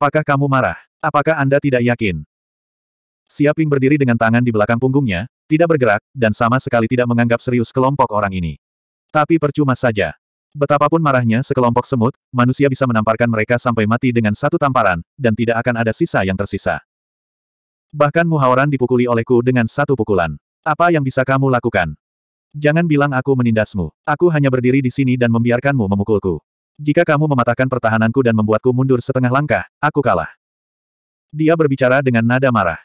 Apakah kamu marah? Apakah Anda tidak yakin? Siaping berdiri dengan tangan di belakang punggungnya, tidak bergerak, dan sama sekali tidak menganggap serius kelompok orang ini. Tapi percuma saja. Betapapun marahnya sekelompok semut, manusia bisa menamparkan mereka sampai mati dengan satu tamparan, dan tidak akan ada sisa yang tersisa. Bahkan Muhaoran dipukuli olehku dengan satu pukulan. Apa yang bisa kamu lakukan? Jangan bilang aku menindasmu. Aku hanya berdiri di sini dan membiarkanmu memukulku. Jika kamu mematahkan pertahananku dan membuatku mundur setengah langkah, aku kalah. Dia berbicara dengan nada marah.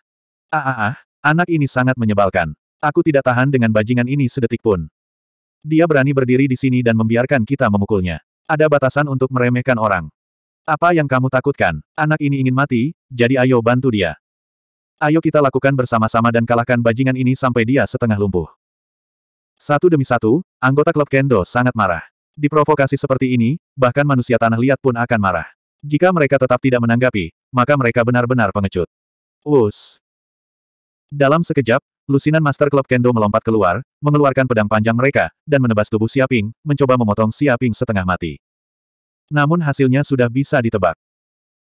Ah ah ah, anak ini sangat menyebalkan. Aku tidak tahan dengan bajingan ini sedetik pun. Dia berani berdiri di sini dan membiarkan kita memukulnya. Ada batasan untuk meremehkan orang. Apa yang kamu takutkan? Anak ini ingin mati, jadi ayo bantu dia. Ayo kita lakukan bersama-sama dan kalahkan bajingan ini sampai dia setengah lumpuh. Satu demi satu, anggota klub Kendo sangat marah. Diprovokasi seperti ini, bahkan manusia tanah liat pun akan marah. Jika mereka tetap tidak menanggapi, maka mereka benar-benar pengecut. Us. Dalam sekejap, lusinan Master Club Kendo melompat keluar, mengeluarkan pedang panjang mereka, dan menebas tubuh Siaping, mencoba memotong Siaping setengah mati. Namun hasilnya sudah bisa ditebak.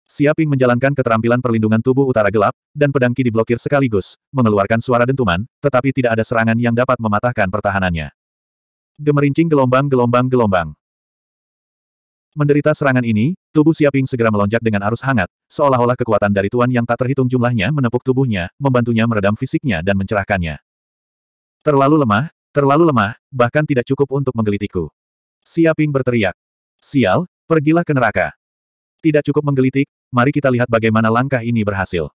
Siaping menjalankan keterampilan perlindungan tubuh utara gelap, dan pedang Ki diblokir sekaligus, mengeluarkan suara dentuman, tetapi tidak ada serangan yang dapat mematahkan pertahanannya. Gemerincing gelombang-gelombang gelombang. Menderita serangan ini, tubuh Siaping segera melonjak dengan arus hangat, seolah-olah kekuatan dari tuan yang tak terhitung jumlahnya menepuk tubuhnya, membantunya meredam fisiknya dan mencerahkannya. Terlalu lemah, terlalu lemah, bahkan tidak cukup untuk menggelitiku. Siaping berteriak. Sial, pergilah ke neraka. Tidak cukup menggelitik, mari kita lihat bagaimana langkah ini berhasil.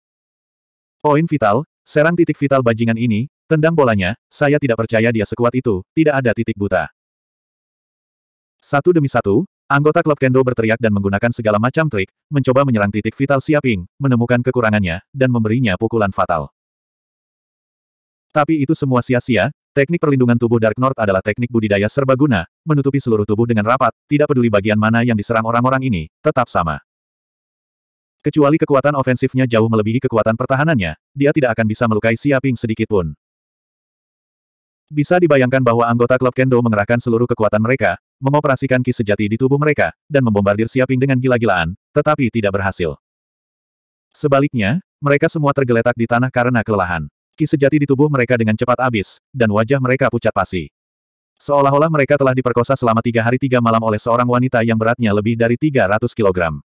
Poin vital, serang titik vital bajingan ini, Tendang bolanya, saya tidak percaya dia sekuat itu, tidak ada titik buta. Satu demi satu, anggota klub kendo berteriak dan menggunakan segala macam trik, mencoba menyerang titik vital Siaping, menemukan kekurangannya, dan memberinya pukulan fatal. Tapi itu semua sia-sia, teknik perlindungan tubuh Dark North adalah teknik budidaya serbaguna, menutupi seluruh tubuh dengan rapat, tidak peduli bagian mana yang diserang orang-orang ini, tetap sama. Kecuali kekuatan ofensifnya jauh melebihi kekuatan pertahanannya, dia tidak akan bisa melukai Siaping sedikitpun. sedikit pun. Bisa dibayangkan bahwa anggota klub Kendo mengerahkan seluruh kekuatan mereka, mengoperasikan ki sejati di tubuh mereka, dan membombardir Siaping dengan gila-gilaan, tetapi tidak berhasil. Sebaliknya, mereka semua tergeletak di tanah karena kelelahan. Ki sejati di tubuh mereka dengan cepat habis, dan wajah mereka pucat pasi. Seolah-olah mereka telah diperkosa selama tiga hari tiga malam oleh seorang wanita yang beratnya lebih dari 300 kilogram.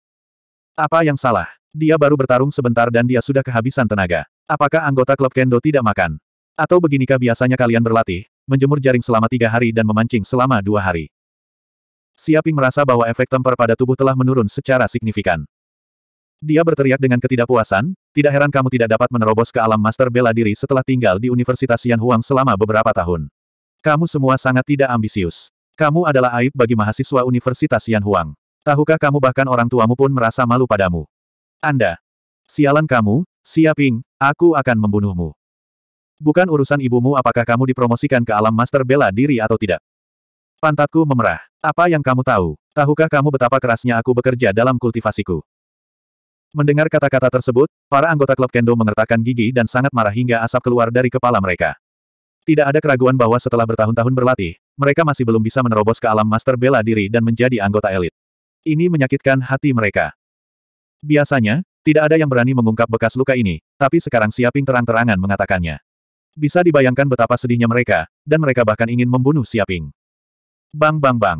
Apa yang salah? Dia baru bertarung sebentar dan dia sudah kehabisan tenaga. Apakah anggota klub Kendo tidak makan? Atau beginikah biasanya kalian berlatih, menjemur jaring selama tiga hari dan memancing selama dua hari. Siaping merasa bahwa efek temper pada tubuh telah menurun secara signifikan. Dia berteriak dengan ketidakpuasan, tidak heran kamu tidak dapat menerobos ke alam master bela diri setelah tinggal di Universitas Yanhuang selama beberapa tahun. Kamu semua sangat tidak ambisius. Kamu adalah aib bagi mahasiswa Universitas Yanhuang. Tahukah kamu bahkan orang tuamu pun merasa malu padamu? Anda. Sialan kamu, Siaping, aku akan membunuhmu. Bukan urusan ibumu apakah kamu dipromosikan ke alam master bela diri atau tidak. Pantatku memerah. Apa yang kamu tahu? Tahukah kamu betapa kerasnya aku bekerja dalam kultivasiku? Mendengar kata-kata tersebut, para anggota klub kendo mengertakkan gigi dan sangat marah hingga asap keluar dari kepala mereka. Tidak ada keraguan bahwa setelah bertahun-tahun berlatih, mereka masih belum bisa menerobos ke alam master bela diri dan menjadi anggota elit. Ini menyakitkan hati mereka. Biasanya, tidak ada yang berani mengungkap bekas luka ini, tapi sekarang Siaping terang-terangan mengatakannya. Bisa dibayangkan betapa sedihnya mereka, dan mereka bahkan ingin membunuh Siaping. Bang bang bang.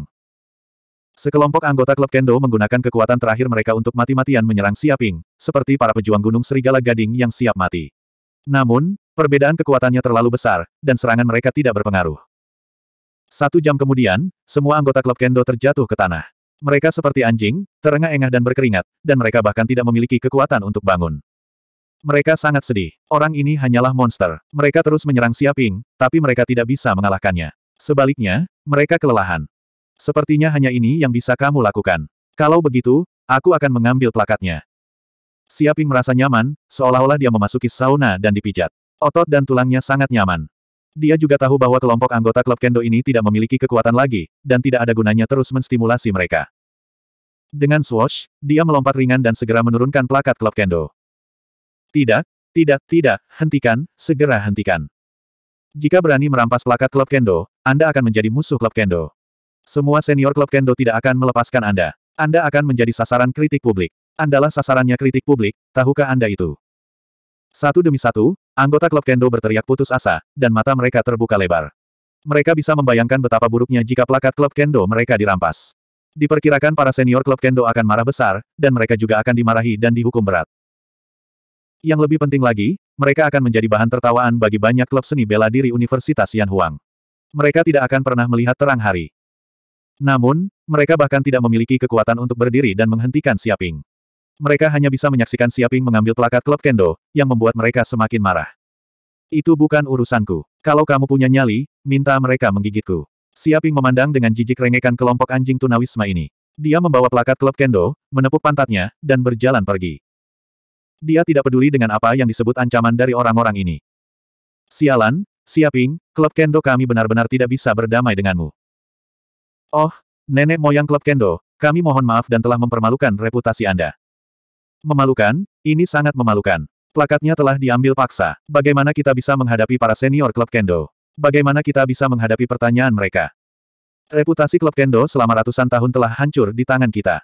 Sekelompok anggota klub Kendo menggunakan kekuatan terakhir mereka untuk mati-matian menyerang Siaping, seperti para pejuang gunung serigala gading yang siap mati. Namun, perbedaan kekuatannya terlalu besar, dan serangan mereka tidak berpengaruh. Satu jam kemudian, semua anggota klub Kendo terjatuh ke tanah. Mereka seperti anjing, terengah-engah dan berkeringat, dan mereka bahkan tidak memiliki kekuatan untuk bangun. Mereka sangat sedih. Orang ini hanyalah monster. Mereka terus menyerang Siaping, tapi mereka tidak bisa mengalahkannya. Sebaliknya, mereka kelelahan. Sepertinya hanya ini yang bisa kamu lakukan. Kalau begitu, aku akan mengambil plakatnya. Siaping merasa nyaman, seolah-olah dia memasuki sauna dan dipijat. Otot dan tulangnya sangat nyaman. Dia juga tahu bahwa kelompok anggota klub kendo ini tidak memiliki kekuatan lagi, dan tidak ada gunanya terus menstimulasi mereka. Dengan swash, dia melompat ringan dan segera menurunkan plakat klub kendo. Tidak, tidak, tidak, hentikan, segera hentikan. Jika berani merampas pelakat klub kendo, Anda akan menjadi musuh klub kendo. Semua senior klub kendo tidak akan melepaskan Anda. Anda akan menjadi sasaran kritik publik. Andalah sasarannya kritik publik, tahukah Anda itu? Satu demi satu, anggota klub kendo berteriak putus asa, dan mata mereka terbuka lebar. Mereka bisa membayangkan betapa buruknya jika pelakat klub kendo mereka dirampas. Diperkirakan para senior klub kendo akan marah besar, dan mereka juga akan dimarahi dan dihukum berat. Yang lebih penting lagi, mereka akan menjadi bahan tertawaan bagi banyak klub seni bela diri Universitas Yanhuang. Mereka tidak akan pernah melihat terang hari. Namun, mereka bahkan tidak memiliki kekuatan untuk berdiri dan menghentikan Siaping. Mereka hanya bisa menyaksikan Siaping mengambil pelakat klub kendo, yang membuat mereka semakin marah. Itu bukan urusanku. Kalau kamu punya nyali, minta mereka menggigitku. Siaping memandang dengan jijik rengekan kelompok anjing tunawisma ini. Dia membawa pelakat klub kendo, menepuk pantatnya, dan berjalan pergi. Dia tidak peduli dengan apa yang disebut ancaman dari orang-orang ini. Sialan, Siaping, klub kendo kami benar-benar tidak bisa berdamai denganmu. Oh, nenek moyang klub kendo, kami mohon maaf dan telah mempermalukan reputasi Anda. Memalukan? Ini sangat memalukan. Plakatnya telah diambil paksa. Bagaimana kita bisa menghadapi para senior klub kendo? Bagaimana kita bisa menghadapi pertanyaan mereka? Reputasi klub kendo selama ratusan tahun telah hancur di tangan kita.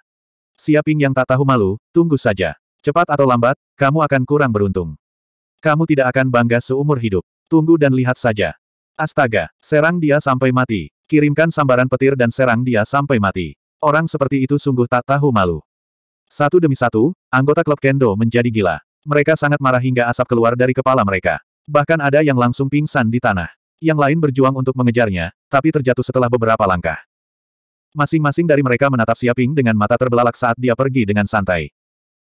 Siaping yang tak tahu malu, tunggu saja. Cepat atau lambat, kamu akan kurang beruntung. Kamu tidak akan bangga seumur hidup. Tunggu dan lihat saja. Astaga, serang dia sampai mati. Kirimkan sambaran petir dan serang dia sampai mati. Orang seperti itu sungguh tak tahu malu. Satu demi satu, anggota klub kendo menjadi gila. Mereka sangat marah hingga asap keluar dari kepala mereka. Bahkan ada yang langsung pingsan di tanah. Yang lain berjuang untuk mengejarnya, tapi terjatuh setelah beberapa langkah. Masing-masing dari mereka menatap Siaping dengan mata terbelalak saat dia pergi dengan santai.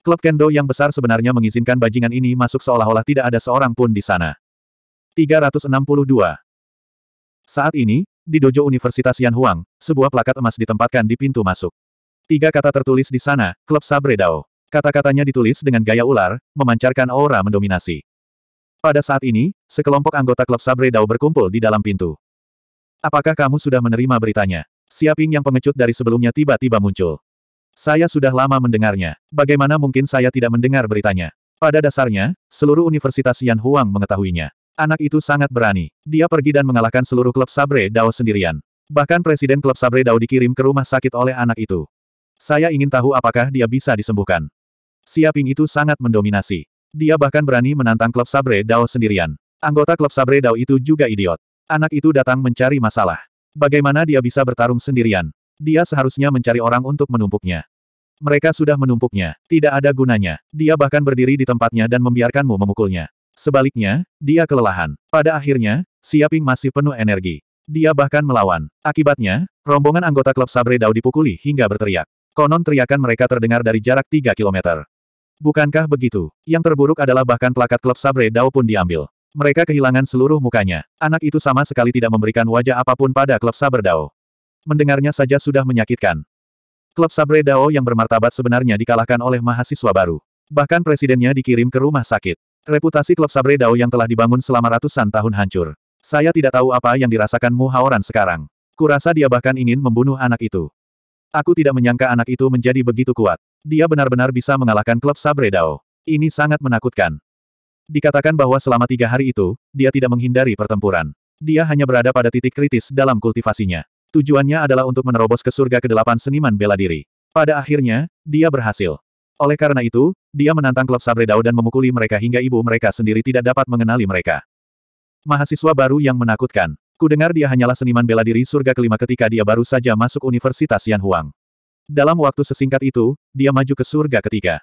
Klub kendo yang besar sebenarnya mengizinkan bajingan ini masuk seolah-olah tidak ada seorang pun di sana. 362. Saat ini, di dojo Universitas Yanhuang, sebuah plakat emas ditempatkan di pintu masuk. Tiga kata tertulis di sana, klub Sabre Dao. Kata-katanya ditulis dengan gaya ular, memancarkan aura mendominasi. Pada saat ini, sekelompok anggota klub Sabre Dao berkumpul di dalam pintu. Apakah kamu sudah menerima beritanya? Siaping yang pengecut dari sebelumnya tiba-tiba muncul. Saya sudah lama mendengarnya. Bagaimana mungkin saya tidak mendengar beritanya? Pada dasarnya, seluruh Universitas Yan Huang mengetahuinya. Anak itu sangat berani. Dia pergi dan mengalahkan seluruh klub Sabre Dao sendirian. Bahkan presiden klub Sabre Dao dikirim ke rumah sakit oleh anak itu. Saya ingin tahu apakah dia bisa disembuhkan. Siaping itu sangat mendominasi. Dia bahkan berani menantang klub Sabre Dao sendirian. Anggota klub Sabre Dao itu juga idiot. Anak itu datang mencari masalah. Bagaimana dia bisa bertarung sendirian? Dia seharusnya mencari orang untuk menumpuknya. Mereka sudah menumpuknya. Tidak ada gunanya. Dia bahkan berdiri di tempatnya dan membiarkanmu memukulnya. Sebaliknya, dia kelelahan. Pada akhirnya, Siaping masih penuh energi. Dia bahkan melawan. Akibatnya, rombongan anggota klub Sabre Dao dipukuli hingga berteriak. Konon teriakan mereka terdengar dari jarak 3 km. Bukankah begitu? Yang terburuk adalah bahkan plakat klub Sabre Dao pun diambil. Mereka kehilangan seluruh mukanya. Anak itu sama sekali tidak memberikan wajah apapun pada klub Sabre Dao. Mendengarnya saja sudah menyakitkan. Klub Sabre Dao yang bermartabat sebenarnya dikalahkan oleh mahasiswa baru. Bahkan presidennya dikirim ke rumah sakit. Reputasi klub Sabre Dao yang telah dibangun selama ratusan tahun hancur. Saya tidak tahu apa yang dirasakan Muhaoran sekarang. Kurasa dia bahkan ingin membunuh anak itu. Aku tidak menyangka anak itu menjadi begitu kuat. Dia benar-benar bisa mengalahkan klub Sabre Dao. Ini sangat menakutkan. Dikatakan bahwa selama tiga hari itu, dia tidak menghindari pertempuran. Dia hanya berada pada titik kritis dalam kultivasinya. Tujuannya adalah untuk menerobos ke surga kedelapan seniman bela diri. Pada akhirnya, dia berhasil. Oleh karena itu, dia menantang klub Sabre Dao dan memukuli mereka hingga ibu mereka sendiri tidak dapat mengenali mereka. Mahasiswa baru yang menakutkan. Kudengar dia hanyalah seniman bela diri surga kelima ketika dia baru saja masuk Universitas Yan Huang. Dalam waktu sesingkat itu, dia maju ke surga ketiga.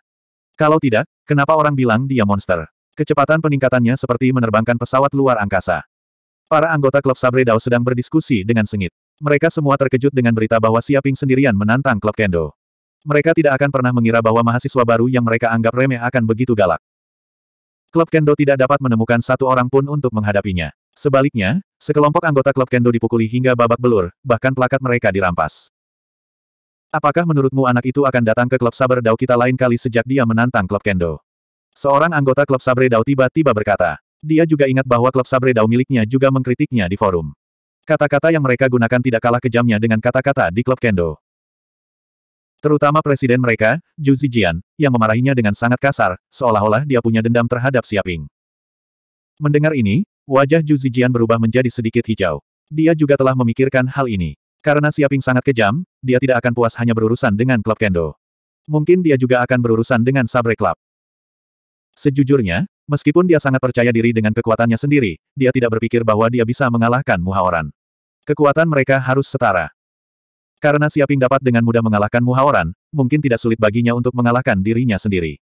Kalau tidak, kenapa orang bilang dia monster? Kecepatan peningkatannya seperti menerbangkan pesawat luar angkasa. Para anggota klub Sabre Dao sedang berdiskusi dengan sengit. Mereka semua terkejut dengan berita bahwa Siaping sendirian menantang klub Kendo. Mereka tidak akan pernah mengira bahwa mahasiswa baru yang mereka anggap remeh akan begitu galak. Klub Kendo tidak dapat menemukan satu orang pun untuk menghadapinya. Sebaliknya, sekelompok anggota klub Kendo dipukuli hingga babak belur, bahkan plakat mereka dirampas. Apakah menurutmu anak itu akan datang ke klub Saber Dao kita lain kali sejak dia menantang klub Kendo? Seorang anggota klub Sabre Dao tiba-tiba berkata. Dia juga ingat bahwa klub Sabre Dao miliknya juga mengkritiknya di forum. Kata-kata yang mereka gunakan tidak kalah kejamnya dengan kata-kata di klub kendo. Terutama presiden mereka, Zhu Zijian, yang memarahinya dengan sangat kasar, seolah-olah dia punya dendam terhadap Siaping. Mendengar ini, wajah Zhu Zijian berubah menjadi sedikit hijau. Dia juga telah memikirkan hal ini. Karena Siaping sangat kejam, dia tidak akan puas hanya berurusan dengan klub kendo. Mungkin dia juga akan berurusan dengan Sabre Club. Sejujurnya, meskipun dia sangat percaya diri dengan kekuatannya sendiri, dia tidak berpikir bahwa dia bisa mengalahkan Muhaoran. Kekuatan mereka harus setara. Karena Siaping dapat dengan mudah mengalahkan Muhaoran, mungkin tidak sulit baginya untuk mengalahkan dirinya sendiri.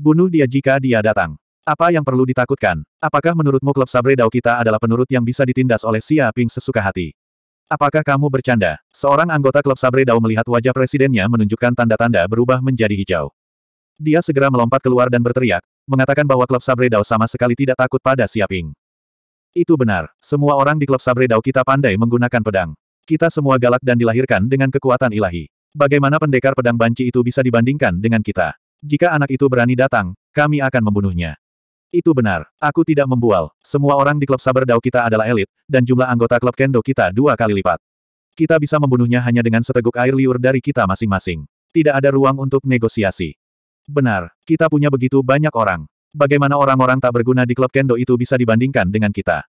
Bunuh dia jika dia datang. Apa yang perlu ditakutkan? Apakah menurutmu klub Sabre Dao kita adalah penurut yang bisa ditindas oleh Siaping sesuka hati? Apakah kamu bercanda? Seorang anggota klub Sabre Dao melihat wajah presidennya menunjukkan tanda-tanda berubah menjadi hijau. Dia segera melompat keluar dan berteriak, mengatakan bahwa klub Sabre Dao sama sekali tidak takut pada Siaping. Itu benar, semua orang di klub Sabre Dao kita pandai menggunakan pedang. Kita semua galak dan dilahirkan dengan kekuatan ilahi. Bagaimana pendekar pedang banci itu bisa dibandingkan dengan kita? Jika anak itu berani datang, kami akan membunuhnya. Itu benar, aku tidak membual. Semua orang di klub Sabre Dao kita adalah elit, dan jumlah anggota klub Kendo kita dua kali lipat. Kita bisa membunuhnya hanya dengan seteguk air liur dari kita masing-masing. Tidak ada ruang untuk negosiasi. Benar, kita punya begitu banyak orang. Bagaimana orang-orang tak berguna di klub kendo itu bisa dibandingkan dengan kita?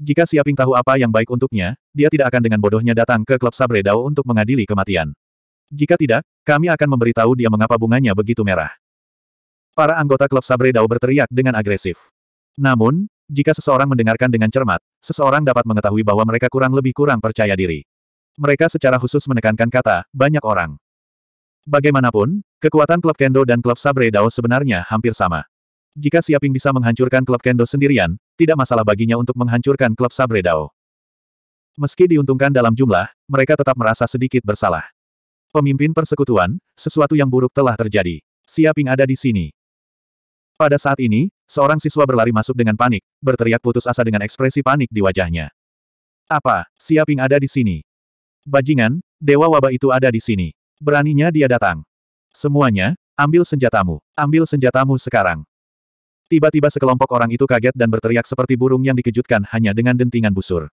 Jika Siaping tahu apa yang baik untuknya, dia tidak akan dengan bodohnya datang ke klub Sabre Dao untuk mengadili kematian. Jika tidak, kami akan memberitahu dia mengapa bunganya begitu merah. Para anggota klub Sabre Dao berteriak dengan agresif. Namun, jika seseorang mendengarkan dengan cermat, seseorang dapat mengetahui bahwa mereka kurang lebih kurang percaya diri. Mereka secara khusus menekankan kata, banyak orang. Bagaimanapun, kekuatan klub Kendo dan klub Sabre Dao sebenarnya hampir sama. Jika Siaping bisa menghancurkan klub Kendo sendirian, tidak masalah baginya untuk menghancurkan klub Sabredao. Meski diuntungkan dalam jumlah, mereka tetap merasa sedikit bersalah. Pemimpin persekutuan, sesuatu yang buruk telah terjadi. Siaping ada di sini. Pada saat ini, seorang siswa berlari masuk dengan panik, berteriak putus asa dengan ekspresi panik di wajahnya. Apa, Siaping ada di sini? Bajingan, dewa wabah itu ada di sini. Beraninya dia datang. Semuanya, ambil senjatamu, ambil senjatamu sekarang. Tiba-tiba sekelompok orang itu kaget dan berteriak seperti burung yang dikejutkan hanya dengan dentingan busur.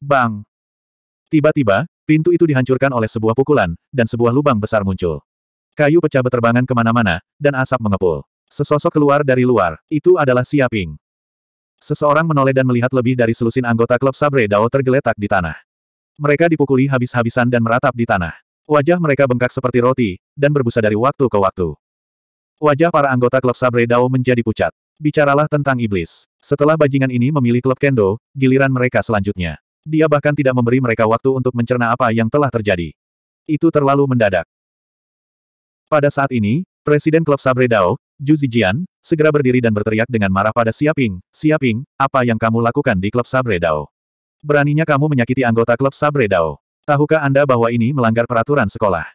Bang! Tiba-tiba, pintu itu dihancurkan oleh sebuah pukulan, dan sebuah lubang besar muncul. Kayu pecah beterbangan kemana-mana, dan asap mengepul. Sesosok keluar dari luar, itu adalah Siaping. Seseorang menoleh dan melihat lebih dari selusin anggota klub Sabre Dao tergeletak di tanah. Mereka dipukuli habis-habisan dan meratap di tanah. Wajah mereka bengkak seperti roti, dan berbusa dari waktu ke waktu. Wajah para anggota klub Sabredao menjadi pucat. Bicaralah tentang iblis. Setelah bajingan ini memilih klub Kendo, giliran mereka selanjutnya. Dia bahkan tidak memberi mereka waktu untuk mencerna apa yang telah terjadi. Itu terlalu mendadak. Pada saat ini, Presiden klub Sabredao, Zhu Zijian, segera berdiri dan berteriak dengan marah pada Siaping, Siaping, apa yang kamu lakukan di klub Sabredao? Beraninya kamu menyakiti anggota klub Sabredao. Tahukah Anda bahwa ini melanggar peraturan sekolah?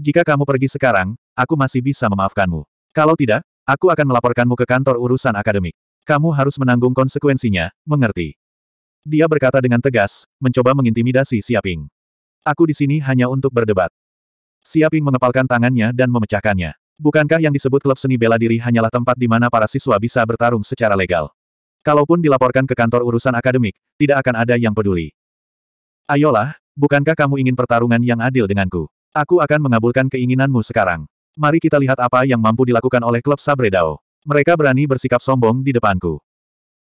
Jika kamu pergi sekarang, aku masih bisa memaafkanmu. Kalau tidak, aku akan melaporkanmu ke kantor urusan akademik. Kamu harus menanggung konsekuensinya, mengerti? Dia berkata dengan tegas, mencoba mengintimidasi Siaping. Aku di sini hanya untuk berdebat. Siaping mengepalkan tangannya dan memecahkannya. Bukankah yang disebut klub seni bela diri hanyalah tempat di mana para siswa bisa bertarung secara legal? Kalaupun dilaporkan ke kantor urusan akademik, tidak akan ada yang peduli. Ayolah, bukankah kamu ingin pertarungan yang adil denganku? Aku akan mengabulkan keinginanmu sekarang. Mari kita lihat apa yang mampu dilakukan oleh klub Sabredao. Mereka berani bersikap sombong di depanku.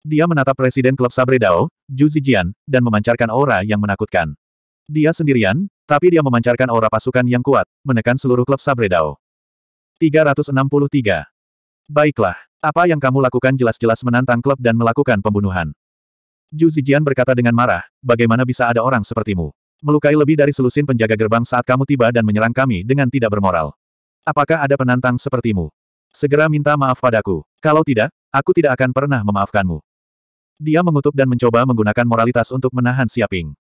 Dia menatap Presiden klub Sabredao, Zhu Zijian, dan memancarkan aura yang menakutkan. Dia sendirian, tapi dia memancarkan aura pasukan yang kuat, menekan seluruh klub Sabredao. 363. Baiklah, apa yang kamu lakukan jelas-jelas menantang klub dan melakukan pembunuhan. Zhu Zijian berkata dengan marah, bagaimana bisa ada orang sepertimu? Melukai lebih dari selusin penjaga gerbang saat kamu tiba dan menyerang kami dengan tidak bermoral. Apakah ada penantang sepertimu? Segera minta maaf padaku. Kalau tidak, aku tidak akan pernah memaafkanmu. Dia mengutuk dan mencoba menggunakan moralitas untuk menahan Siaping.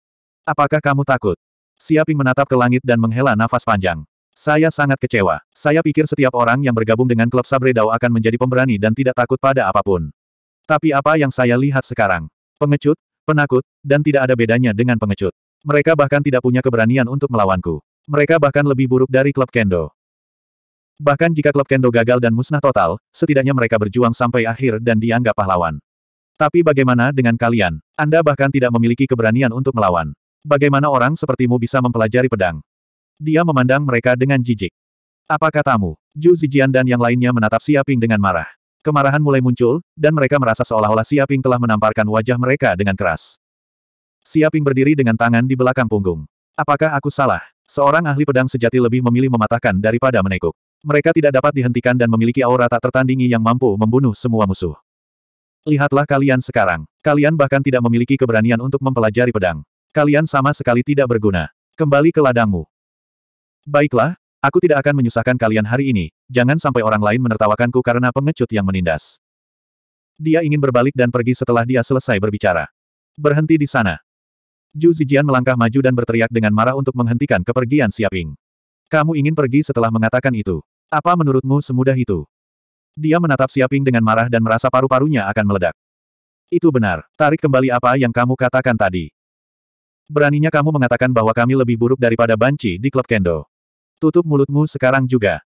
Apakah kamu takut? Siaping menatap ke langit dan menghela nafas panjang. Saya sangat kecewa. Saya pikir setiap orang yang bergabung dengan klub Sabre Dao akan menjadi pemberani dan tidak takut pada apapun. Tapi apa yang saya lihat sekarang? Pengecut, penakut, dan tidak ada bedanya dengan pengecut. Mereka bahkan tidak punya keberanian untuk melawanku. Mereka bahkan lebih buruk dari klub Kendo. Bahkan jika klub kendo gagal dan musnah total, setidaknya mereka berjuang sampai akhir dan dianggap pahlawan. Tapi bagaimana dengan kalian? Anda bahkan tidak memiliki keberanian untuk melawan. Bagaimana orang sepertimu bisa mempelajari pedang? Dia memandang mereka dengan jijik. Apa katamu? Zhu Zijian dan yang lainnya menatap Siaping dengan marah. Kemarahan mulai muncul, dan mereka merasa seolah-olah Siaping telah menamparkan wajah mereka dengan keras. Siaping berdiri dengan tangan di belakang punggung. Apakah aku salah? Seorang ahli pedang sejati lebih memilih mematahkan daripada menekuk. Mereka tidak dapat dihentikan dan memiliki aura tak tertandingi yang mampu membunuh semua musuh. Lihatlah kalian sekarang. Kalian bahkan tidak memiliki keberanian untuk mempelajari pedang. Kalian sama sekali tidak berguna. Kembali ke ladangmu. Baiklah, aku tidak akan menyusahkan kalian hari ini. Jangan sampai orang lain menertawakanku karena pengecut yang menindas. Dia ingin berbalik dan pergi setelah dia selesai berbicara. Berhenti di sana. Zhu Zijian melangkah maju dan berteriak dengan marah untuk menghentikan kepergian Siaping. Kamu ingin pergi setelah mengatakan itu. Apa menurutmu semudah itu? Dia menatap Siaping dengan marah dan merasa paru-parunya akan meledak. Itu benar, tarik kembali apa yang kamu katakan tadi. Beraninya kamu mengatakan bahwa kami lebih buruk daripada banci di klub kendo. Tutup mulutmu sekarang juga.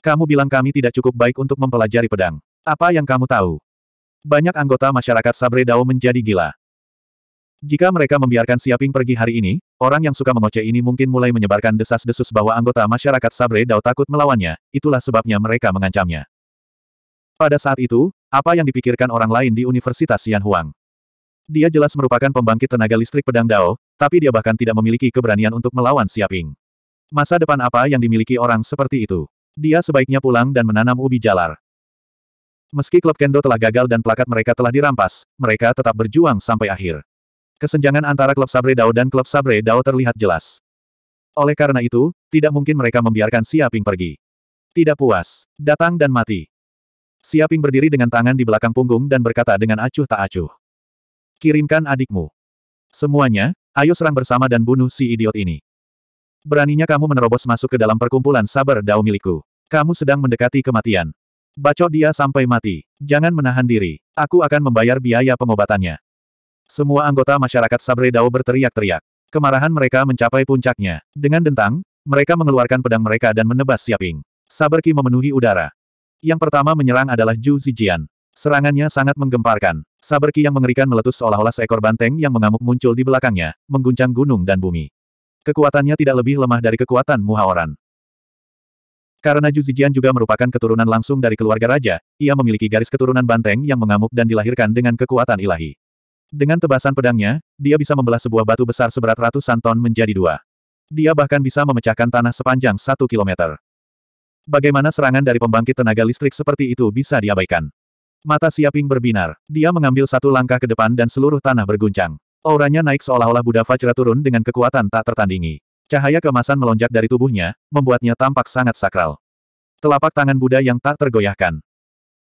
Kamu bilang kami tidak cukup baik untuk mempelajari pedang. Apa yang kamu tahu? Banyak anggota masyarakat Sabre menjadi gila. Jika mereka membiarkan Siaping pergi hari ini, orang yang suka mengoceh ini mungkin mulai menyebarkan desas-desus bahwa anggota masyarakat Sabre Dao takut melawannya, itulah sebabnya mereka mengancamnya. Pada saat itu, apa yang dipikirkan orang lain di Universitas Yanhuang? Dia jelas merupakan pembangkit tenaga listrik pedang Dao, tapi dia bahkan tidak memiliki keberanian untuk melawan Siaping. Masa depan apa yang dimiliki orang seperti itu? Dia sebaiknya pulang dan menanam ubi jalar. Meski klub kendo telah gagal dan plakat mereka telah dirampas, mereka tetap berjuang sampai akhir. Kesenjangan antara klub Sabre Dao dan klub Sabre Dao terlihat jelas. Oleh karena itu, tidak mungkin mereka membiarkan Siaping pergi. Tidak puas. Datang dan mati. Siaping berdiri dengan tangan di belakang punggung dan berkata dengan acuh tak acuh. Kirimkan adikmu. Semuanya, ayo serang bersama dan bunuh si idiot ini. Beraninya kamu menerobos masuk ke dalam perkumpulan Sabar Dao milikku. Kamu sedang mendekati kematian. Bacok dia sampai mati. Jangan menahan diri. Aku akan membayar biaya pengobatannya. Semua anggota masyarakat Sabre Dao berteriak-teriak. Kemarahan mereka mencapai puncaknya. Dengan dentang, mereka mengeluarkan pedang mereka dan menebas Siaping. Saberki memenuhi udara. Yang pertama menyerang adalah Zhu Zijian. Serangannya sangat menggemparkan. Saberki yang mengerikan meletus seolah-olah seekor banteng yang mengamuk muncul di belakangnya, mengguncang gunung dan bumi. Kekuatannya tidak lebih lemah dari kekuatan Muhaoran. Karena Zijian juga merupakan keturunan langsung dari keluarga raja, ia memiliki garis keturunan banteng yang mengamuk dan dilahirkan dengan kekuatan ilahi. Dengan tebasan pedangnya, dia bisa membelah sebuah batu besar seberat ratusan ton menjadi dua. Dia bahkan bisa memecahkan tanah sepanjang satu kilometer. Bagaimana serangan dari pembangkit tenaga listrik seperti itu bisa diabaikan? Mata Siaping berbinar. Dia mengambil satu langkah ke depan dan seluruh tanah berguncang. Auranya naik seolah-olah Buddha Vajra turun dengan kekuatan tak tertandingi. Cahaya kemasan melonjak dari tubuhnya, membuatnya tampak sangat sakral. Telapak tangan Buddha yang tak tergoyahkan.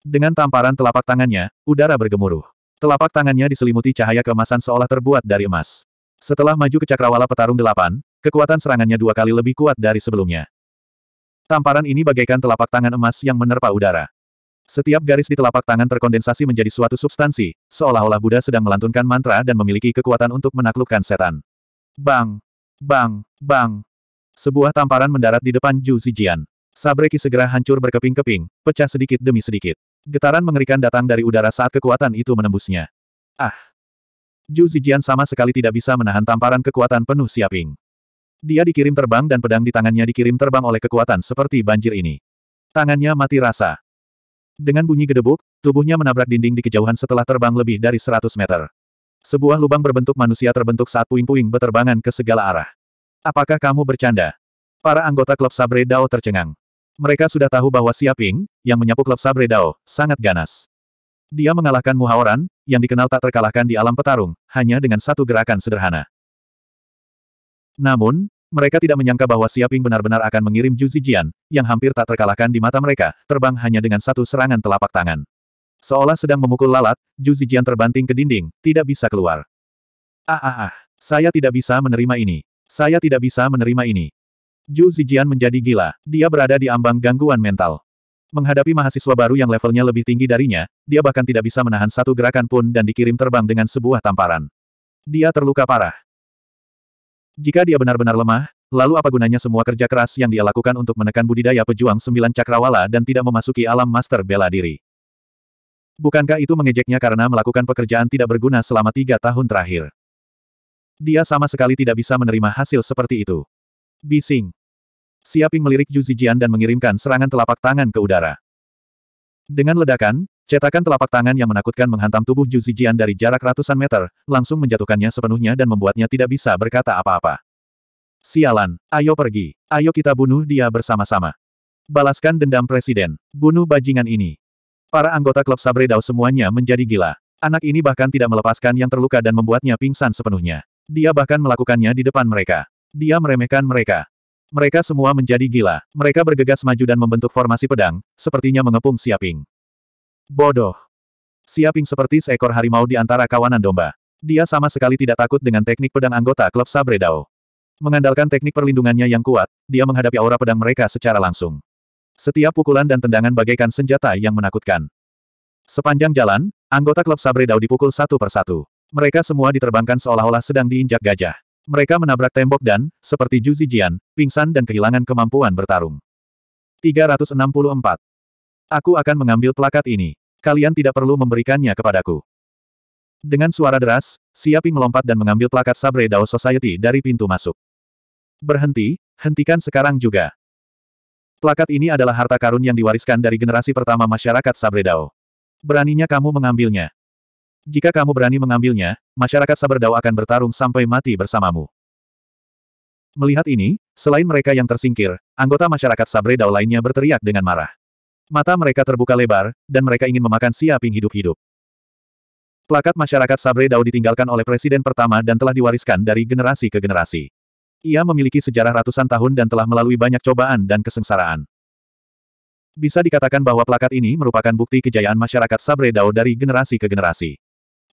Dengan tamparan telapak tangannya, udara bergemuruh. Telapak tangannya diselimuti cahaya kemasan seolah terbuat dari emas. Setelah maju ke cakrawala petarung delapan, kekuatan serangannya dua kali lebih kuat dari sebelumnya. Tamparan ini bagaikan telapak tangan emas yang menerpa udara. Setiap garis di telapak tangan terkondensasi menjadi suatu substansi, seolah-olah Buddha sedang melantunkan mantra dan memiliki kekuatan untuk menaklukkan setan. Bang! Bang! Bang! Sebuah tamparan mendarat di depan Zhu Zijian. Sabreki segera hancur berkeping-keping, pecah sedikit demi sedikit. Getaran mengerikan datang dari udara saat kekuatan itu menembusnya. Ah! Zhu Zijian sama sekali tidak bisa menahan tamparan kekuatan penuh siaping. Dia dikirim terbang dan pedang di tangannya dikirim terbang oleh kekuatan seperti banjir ini. Tangannya mati rasa. Dengan bunyi gedebuk, tubuhnya menabrak dinding di kejauhan setelah terbang lebih dari 100 meter. Sebuah lubang berbentuk manusia terbentuk saat puing-puing beterbangan ke segala arah. Apakah kamu bercanda? Para anggota klub Sabre Dao tercengang. Mereka sudah tahu bahwa Siaping yang menyapu klub Sabre Dao, sangat ganas. Dia mengalahkan Muhaoran, yang dikenal tak terkalahkan di alam petarung, hanya dengan satu gerakan sederhana. Namun, mereka tidak menyangka bahwa Siaping benar-benar akan mengirim Ju Zijian, yang hampir tak terkalahkan di mata mereka, terbang hanya dengan satu serangan telapak tangan. Seolah sedang memukul lalat, Ju Zijian terbanting ke dinding, tidak bisa keluar. Ah ah ah, saya tidak bisa menerima ini. Saya tidak bisa menerima ini. Zhu Zijian menjadi gila, dia berada di ambang gangguan mental. Menghadapi mahasiswa baru yang levelnya lebih tinggi darinya, dia bahkan tidak bisa menahan satu gerakan pun dan dikirim terbang dengan sebuah tamparan. Dia terluka parah. Jika dia benar-benar lemah, lalu apa gunanya semua kerja keras yang dia lakukan untuk menekan budidaya pejuang sembilan cakrawala dan tidak memasuki alam master bela diri? Bukankah itu mengejeknya karena melakukan pekerjaan tidak berguna selama tiga tahun terakhir? Dia sama sekali tidak bisa menerima hasil seperti itu. Bising. Siaping melirik Yu Zijian dan mengirimkan serangan telapak tangan ke udara. Dengan ledakan, cetakan telapak tangan yang menakutkan menghantam tubuh Yu Zijian dari jarak ratusan meter, langsung menjatuhkannya sepenuhnya dan membuatnya tidak bisa berkata apa-apa. Sialan, ayo pergi. Ayo kita bunuh dia bersama-sama. Balaskan dendam presiden. Bunuh bajingan ini. Para anggota klub Sabre Dao semuanya menjadi gila. Anak ini bahkan tidak melepaskan yang terluka dan membuatnya pingsan sepenuhnya. Dia bahkan melakukannya di depan mereka. Dia meremehkan mereka. Mereka semua menjadi gila. Mereka bergegas maju dan membentuk formasi pedang, sepertinya mengepung Siaping. Bodoh. Siaping seperti seekor harimau di antara kawanan domba. Dia sama sekali tidak takut dengan teknik pedang anggota klub Sabredao. Mengandalkan teknik perlindungannya yang kuat, dia menghadapi aura pedang mereka secara langsung. Setiap pukulan dan tendangan bagaikan senjata yang menakutkan. Sepanjang jalan, anggota klub Sabredao dipukul satu persatu. Mereka semua diterbangkan seolah-olah sedang diinjak gajah. Mereka menabrak tembok dan, seperti Zhu Zijian, pingsan dan kehilangan kemampuan bertarung. 364. Aku akan mengambil plakat ini. Kalian tidak perlu memberikannya kepadaku. Dengan suara deras, Siaping melompat dan mengambil plakat Sabre Dao Society dari pintu masuk. Berhenti, hentikan sekarang juga. Plakat ini adalah harta karun yang diwariskan dari generasi pertama masyarakat Sabre Dao. Beraninya kamu mengambilnya. Jika kamu berani mengambilnya, masyarakat Saberdao akan bertarung sampai mati bersamamu. Melihat ini, selain mereka yang tersingkir, anggota masyarakat Sabredau lainnya berteriak dengan marah. Mata mereka terbuka lebar, dan mereka ingin memakan siaping hidup-hidup. Plakat masyarakat Sabredau ditinggalkan oleh presiden pertama dan telah diwariskan dari generasi ke generasi. Ia memiliki sejarah ratusan tahun dan telah melalui banyak cobaan dan kesengsaraan. Bisa dikatakan bahwa plakat ini merupakan bukti kejayaan masyarakat Sabredao dari generasi ke generasi.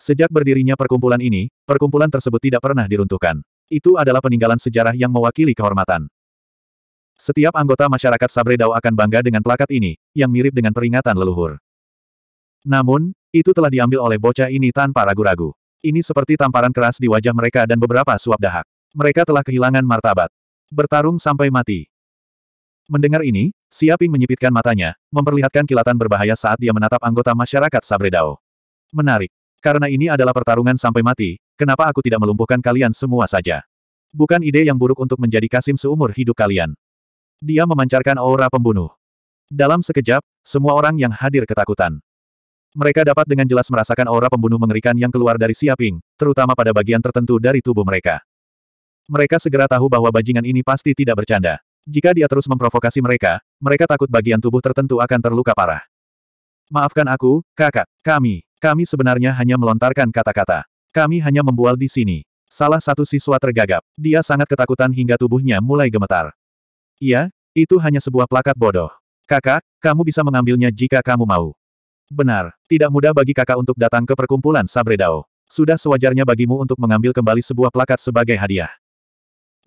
Sejak berdirinya perkumpulan ini, perkumpulan tersebut tidak pernah diruntuhkan. Itu adalah peninggalan sejarah yang mewakili kehormatan. Setiap anggota masyarakat Sabredau akan bangga dengan plakat ini, yang mirip dengan peringatan leluhur. Namun, itu telah diambil oleh bocah ini tanpa ragu-ragu. Ini seperti tamparan keras di wajah mereka dan beberapa suap dahak. Mereka telah kehilangan martabat. Bertarung sampai mati. Mendengar ini, Siaping menyipitkan matanya, memperlihatkan kilatan berbahaya saat dia menatap anggota masyarakat Sabredau. Menarik. Karena ini adalah pertarungan sampai mati, kenapa aku tidak melumpuhkan kalian semua saja? Bukan ide yang buruk untuk menjadi Kasim seumur hidup kalian. Dia memancarkan aura pembunuh. Dalam sekejap, semua orang yang hadir ketakutan. Mereka dapat dengan jelas merasakan aura pembunuh mengerikan yang keluar dari Siaping, terutama pada bagian tertentu dari tubuh mereka. Mereka segera tahu bahwa bajingan ini pasti tidak bercanda. Jika dia terus memprovokasi mereka, mereka takut bagian tubuh tertentu akan terluka parah. Maafkan aku, kakak, kami. Kami sebenarnya hanya melontarkan kata-kata. Kami hanya membual di sini. Salah satu siswa tergagap. Dia sangat ketakutan hingga tubuhnya mulai gemetar. Iya, itu hanya sebuah plakat bodoh. Kakak, kamu bisa mengambilnya jika kamu mau. Benar, tidak mudah bagi kakak untuk datang ke perkumpulan Sabredao. Sudah sewajarnya bagimu untuk mengambil kembali sebuah plakat sebagai hadiah.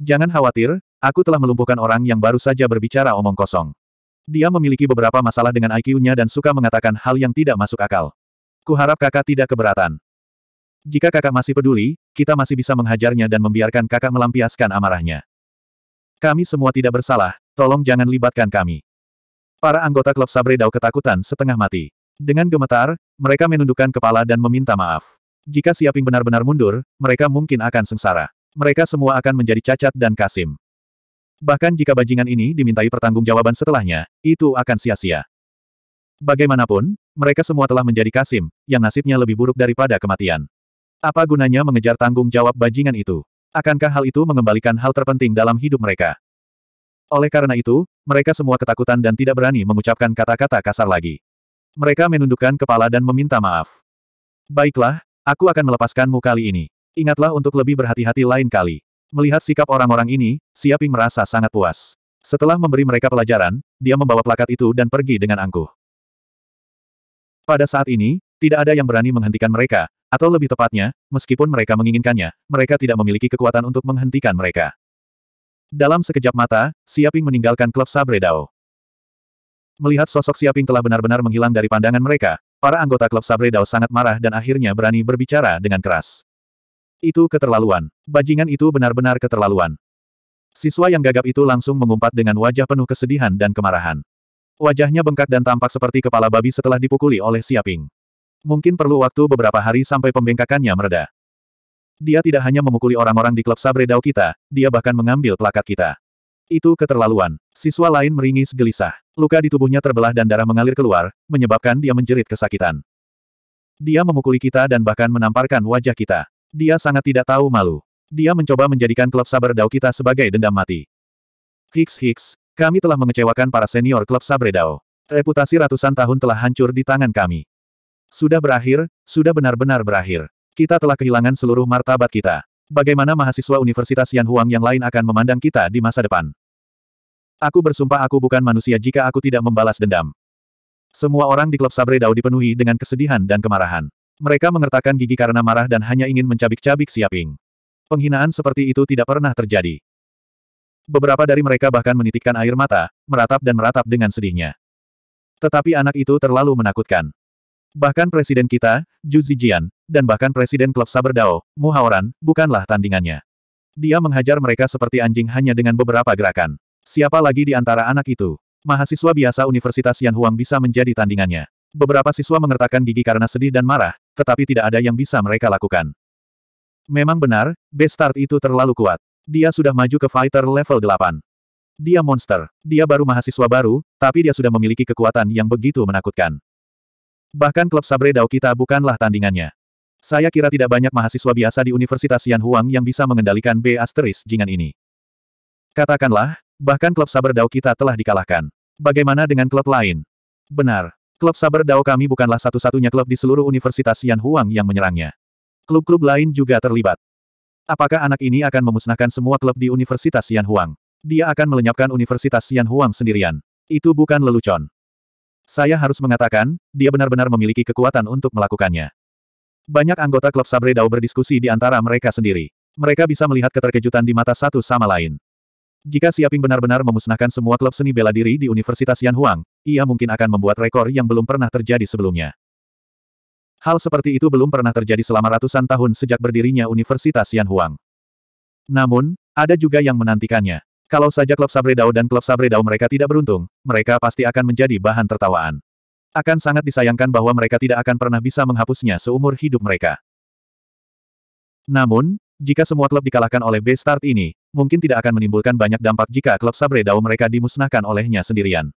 Jangan khawatir, aku telah melumpuhkan orang yang baru saja berbicara omong kosong. Dia memiliki beberapa masalah dengan IQ-nya dan suka mengatakan hal yang tidak masuk akal. Kuharap kakak tidak keberatan. Jika kakak masih peduli, kita masih bisa menghajarnya dan membiarkan kakak melampiaskan amarahnya. Kami semua tidak bersalah, tolong jangan libatkan kami. Para anggota klub Sabredau ketakutan setengah mati. Dengan gemetar, mereka menundukkan kepala dan meminta maaf. Jika Siaping benar-benar mundur, mereka mungkin akan sengsara. Mereka semua akan menjadi cacat dan kasim. Bahkan jika bajingan ini dimintai pertanggungjawaban setelahnya, itu akan sia-sia. Bagaimanapun, mereka semua telah menjadi Kasim, yang nasibnya lebih buruk daripada kematian. Apa gunanya mengejar tanggung jawab bajingan itu? Akankah hal itu mengembalikan hal terpenting dalam hidup mereka? Oleh karena itu, mereka semua ketakutan dan tidak berani mengucapkan kata-kata kasar lagi. Mereka menundukkan kepala dan meminta maaf. Baiklah, aku akan melepaskanmu kali ini. Ingatlah untuk lebih berhati-hati lain kali. Melihat sikap orang-orang ini, Siaping merasa sangat puas. Setelah memberi mereka pelajaran, dia membawa plakat itu dan pergi dengan angkuh. Pada saat ini, tidak ada yang berani menghentikan mereka, atau lebih tepatnya, meskipun mereka menginginkannya, mereka tidak memiliki kekuatan untuk menghentikan mereka. Dalam sekejap mata, Siaping meninggalkan klub Sabredao. Melihat sosok Siaping telah benar-benar menghilang dari pandangan mereka, para anggota klub Sabredao sangat marah dan akhirnya berani berbicara dengan keras. Itu keterlaluan. Bajingan itu benar-benar keterlaluan. Siswa yang gagap itu langsung mengumpat dengan wajah penuh kesedihan dan kemarahan. Wajahnya bengkak dan tampak seperti kepala babi setelah dipukuli oleh Siaping. Mungkin perlu waktu beberapa hari sampai pembengkakannya mereda. Dia tidak hanya memukuli orang-orang di klub Dao kita, dia bahkan mengambil plakat kita. Itu keterlaluan. Siswa lain meringis gelisah. Luka di tubuhnya terbelah dan darah mengalir keluar, menyebabkan dia menjerit kesakitan. Dia memukuli kita dan bahkan menamparkan wajah kita. Dia sangat tidak tahu malu. Dia mencoba menjadikan klub Dao kita sebagai dendam mati. Hiks hiks. Kami telah mengecewakan para senior klub Sabredao. Reputasi ratusan tahun telah hancur di tangan kami. Sudah berakhir, sudah benar-benar berakhir. Kita telah kehilangan seluruh martabat kita. Bagaimana mahasiswa Universitas Yan Huang yang lain akan memandang kita di masa depan? Aku bersumpah aku bukan manusia jika aku tidak membalas dendam. Semua orang di klub Sabredao dipenuhi dengan kesedihan dan kemarahan. Mereka mengertakkan gigi karena marah dan hanya ingin mencabik-cabik Siaping. Penghinaan seperti itu tidak pernah terjadi. Beberapa dari mereka bahkan menitikkan air mata, meratap dan meratap dengan sedihnya. Tetapi anak itu terlalu menakutkan. Bahkan presiden kita, Zhu Zijian, dan bahkan presiden klub Saber Dao, Mu Haoran, bukanlah tandingannya. Dia menghajar mereka seperti anjing hanya dengan beberapa gerakan. Siapa lagi di antara anak itu? Mahasiswa biasa Universitas Yan Huang bisa menjadi tandingannya. Beberapa siswa mengertakkan gigi karena sedih dan marah, tetapi tidak ada yang bisa mereka lakukan. Memang benar, Bestart itu terlalu kuat. Dia sudah maju ke fighter level 8. Dia monster. Dia baru mahasiswa baru, tapi dia sudah memiliki kekuatan yang begitu menakutkan. Bahkan klub Sabre Dao kita bukanlah tandingannya. Saya kira tidak banyak mahasiswa biasa di Universitas Yan Huang yang bisa mengendalikan B asteris jingan ini. Katakanlah, bahkan klub Sabre Dao kita telah dikalahkan. Bagaimana dengan klub lain? Benar. Klub Sabre Dao kami bukanlah satu-satunya klub di seluruh Universitas Yan Huang yang menyerangnya. Klub-klub lain juga terlibat. Apakah anak ini akan memusnahkan semua klub di Universitas Huang? Dia akan melenyapkan Universitas Huang sendirian. Itu bukan lelucon. Saya harus mengatakan, dia benar-benar memiliki kekuatan untuk melakukannya. Banyak anggota klub Sabre Dao berdiskusi di antara mereka sendiri. Mereka bisa melihat keterkejutan di mata satu sama lain. Jika Siaping benar-benar memusnahkan semua klub seni bela diri di Universitas Huang, ia mungkin akan membuat rekor yang belum pernah terjadi sebelumnya. Hal seperti itu belum pernah terjadi selama ratusan tahun sejak berdirinya Universitas Yanhuang. Namun, ada juga yang menantikannya. Kalau saja klub Sabredao dan klub Sabredao mereka tidak beruntung, mereka pasti akan menjadi bahan tertawaan. Akan sangat disayangkan bahwa mereka tidak akan pernah bisa menghapusnya seumur hidup mereka. Namun, jika semua klub dikalahkan oleh B-Start ini, mungkin tidak akan menimbulkan banyak dampak jika klub Sabredao mereka dimusnahkan olehnya sendirian.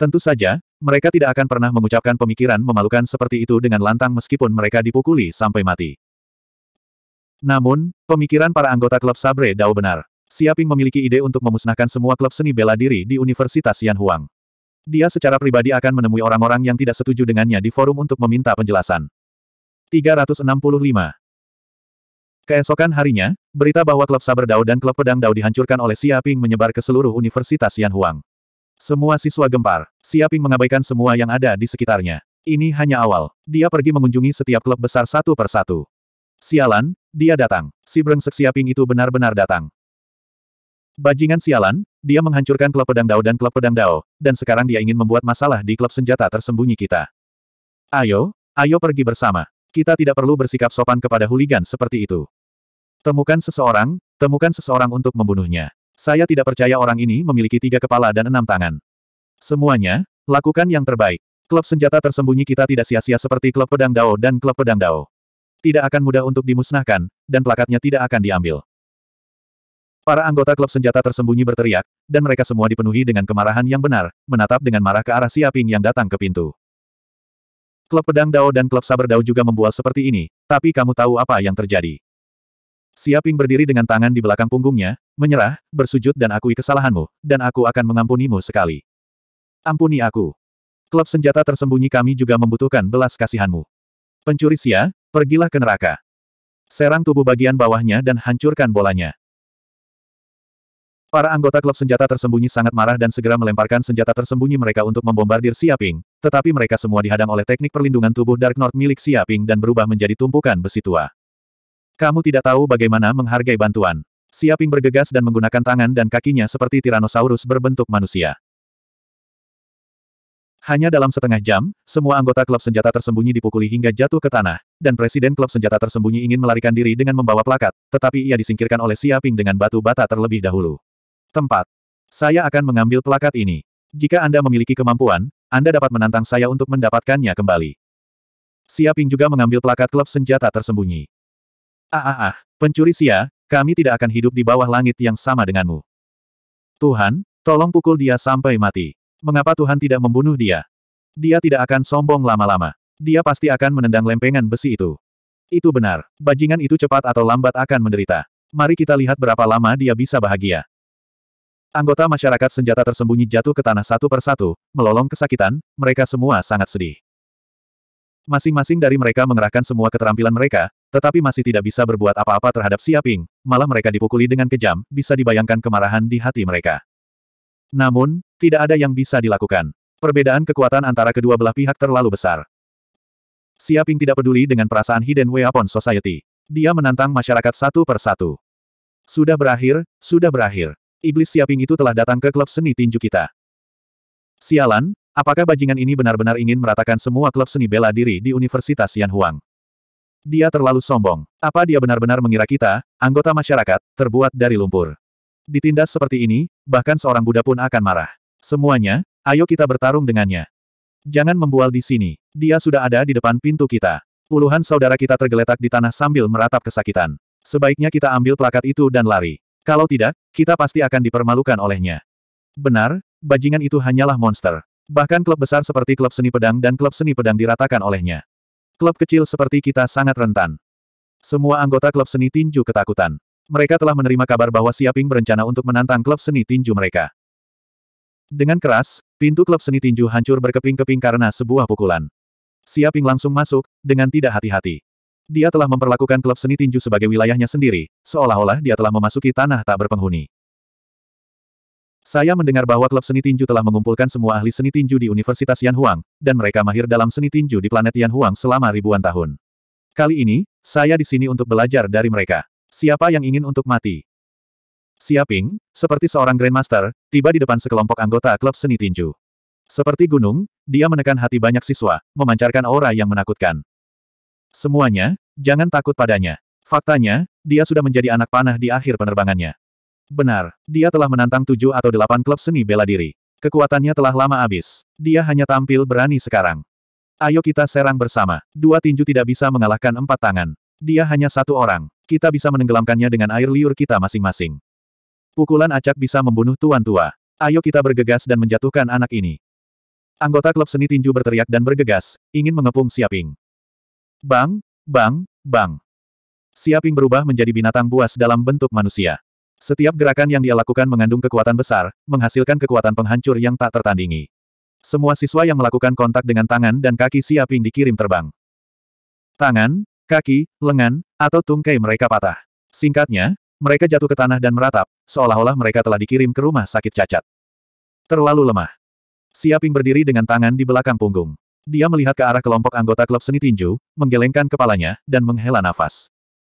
Tentu saja, mereka tidak akan pernah mengucapkan pemikiran memalukan seperti itu dengan lantang meskipun mereka dipukuli sampai mati. Namun, pemikiran para anggota klub Sabre Dao benar. Siaping memiliki ide untuk memusnahkan semua klub seni bela diri di Universitas Yanhuang. Dia secara pribadi akan menemui orang-orang yang tidak setuju dengannya di forum untuk meminta penjelasan. 365. Keesokan harinya, berita bahwa klub Sabre Dao dan klub pedang Dao dihancurkan oleh Siaping menyebar ke seluruh Universitas Yanhuang. Semua siswa gempar. Siaping mengabaikan semua yang ada di sekitarnya. Ini hanya awal. Dia pergi mengunjungi setiap klub besar satu per satu. Sialan, dia datang. Si brengsek Siaping itu benar-benar datang. Bajingan sialan, dia menghancurkan klub pedang Dao dan klub pedang Dao, dan sekarang dia ingin membuat masalah di klub senjata tersembunyi kita. Ayo, ayo pergi bersama. Kita tidak perlu bersikap sopan kepada huligan seperti itu. Temukan seseorang, temukan seseorang untuk membunuhnya. Saya tidak percaya orang ini memiliki tiga kepala dan enam tangan. Semuanya, lakukan yang terbaik. Klub senjata tersembunyi kita tidak sia-sia seperti klub pedang Dao dan klub pedang Dao. Tidak akan mudah untuk dimusnahkan, dan plakatnya tidak akan diambil. Para anggota klub senjata tersembunyi berteriak, dan mereka semua dipenuhi dengan kemarahan yang benar, menatap dengan marah ke arah Siaping yang datang ke pintu. Klub pedang Dao dan klub saber Dao juga membual seperti ini, tapi kamu tahu apa yang terjadi. Siaping berdiri dengan tangan di belakang punggungnya, menyerah, bersujud dan akui kesalahanmu, dan aku akan mengampunimu sekali. Ampuni aku. Klub senjata tersembunyi kami juga membutuhkan belas kasihanmu. Pencuri sia, pergilah ke neraka. Serang tubuh bagian bawahnya dan hancurkan bolanya. Para anggota klub senjata tersembunyi sangat marah dan segera melemparkan senjata tersembunyi mereka untuk membombardir Siaping, tetapi mereka semua dihadang oleh teknik perlindungan tubuh Dark North milik Siaping dan berubah menjadi tumpukan besi tua. Kamu tidak tahu bagaimana menghargai bantuan. Siaping bergegas dan menggunakan tangan dan kakinya seperti Tyrannosaurus berbentuk manusia. Hanya dalam setengah jam, semua anggota klub senjata tersembunyi dipukuli hingga jatuh ke tanah, dan presiden klub senjata tersembunyi ingin melarikan diri dengan membawa plakat, tetapi ia disingkirkan oleh Siaping dengan batu bata terlebih dahulu. Tempat. Saya akan mengambil plakat ini. Jika Anda memiliki kemampuan, Anda dapat menantang saya untuk mendapatkannya kembali. Siaping juga mengambil plakat klub senjata tersembunyi. Ah ah ah, pencuri sia, kami tidak akan hidup di bawah langit yang sama denganmu. Tuhan, tolong pukul dia sampai mati. Mengapa Tuhan tidak membunuh dia? Dia tidak akan sombong lama-lama. Dia pasti akan menendang lempengan besi itu. Itu benar, bajingan itu cepat atau lambat akan menderita. Mari kita lihat berapa lama dia bisa bahagia. Anggota masyarakat senjata tersembunyi jatuh ke tanah satu persatu, melolong kesakitan, mereka semua sangat sedih. Masing-masing dari mereka mengerahkan semua keterampilan mereka, tetapi masih tidak bisa berbuat apa-apa terhadap Siaping, malah mereka dipukuli dengan kejam, bisa dibayangkan kemarahan di hati mereka. Namun, tidak ada yang bisa dilakukan. Perbedaan kekuatan antara kedua belah pihak terlalu besar. Siaping tidak peduli dengan perasaan Hidden Way Upon Society. Dia menantang masyarakat satu per satu. Sudah berakhir, sudah berakhir. Iblis Siaping itu telah datang ke klub seni tinju kita. Sialan, apakah bajingan ini benar-benar ingin meratakan semua klub seni bela diri di Universitas Yanhuang? Dia terlalu sombong. Apa dia benar-benar mengira kita, anggota masyarakat, terbuat dari lumpur? Ditindas seperti ini, bahkan seorang Buddha pun akan marah. Semuanya, ayo kita bertarung dengannya. Jangan membual di sini. Dia sudah ada di depan pintu kita. Puluhan saudara kita tergeletak di tanah sambil meratap kesakitan. Sebaiknya kita ambil plakat itu dan lari. Kalau tidak, kita pasti akan dipermalukan olehnya. Benar, bajingan itu hanyalah monster. Bahkan klub besar seperti klub seni pedang dan klub seni pedang diratakan olehnya. Klub kecil seperti kita sangat rentan. Semua anggota klub seni tinju ketakutan. Mereka telah menerima kabar bahwa Siaping berencana untuk menantang klub seni tinju mereka. Dengan keras, pintu klub seni tinju hancur berkeping-keping karena sebuah pukulan. Siaping langsung masuk, dengan tidak hati-hati. Dia telah memperlakukan klub seni tinju sebagai wilayahnya sendiri, seolah-olah dia telah memasuki tanah tak berpenghuni. Saya mendengar bahwa klub seni tinju telah mengumpulkan semua ahli seni tinju di Universitas Yanhuang, dan mereka mahir dalam seni tinju di planet Yanhuang selama ribuan tahun. Kali ini, saya di sini untuk belajar dari mereka. Siapa yang ingin untuk mati? Siaping, seperti seorang Grandmaster, tiba di depan sekelompok anggota klub seni tinju. Seperti gunung, dia menekan hati banyak siswa, memancarkan aura yang menakutkan. Semuanya, jangan takut padanya. Faktanya, dia sudah menjadi anak panah di akhir penerbangannya. Benar, dia telah menantang tujuh atau delapan klub seni bela diri. Kekuatannya telah lama habis. Dia hanya tampil berani sekarang. Ayo kita serang bersama. Dua tinju tidak bisa mengalahkan empat tangan. Dia hanya satu orang. Kita bisa menenggelamkannya dengan air liur kita masing-masing. Pukulan acak bisa membunuh tuan tua. Ayo kita bergegas dan menjatuhkan anak ini. Anggota klub seni tinju berteriak dan bergegas, ingin mengepung Siaping. Bang, bang, bang. Siaping berubah menjadi binatang buas dalam bentuk manusia. Setiap gerakan yang dia lakukan mengandung kekuatan besar, menghasilkan kekuatan penghancur yang tak tertandingi. Semua siswa yang melakukan kontak dengan tangan dan kaki Siaping dikirim terbang. Tangan, kaki, lengan, atau tungkai mereka patah. Singkatnya, mereka jatuh ke tanah dan meratap, seolah-olah mereka telah dikirim ke rumah sakit cacat. Terlalu lemah. Siaping berdiri dengan tangan di belakang punggung. Dia melihat ke arah kelompok anggota klub seni tinju, menggelengkan kepalanya, dan menghela nafas.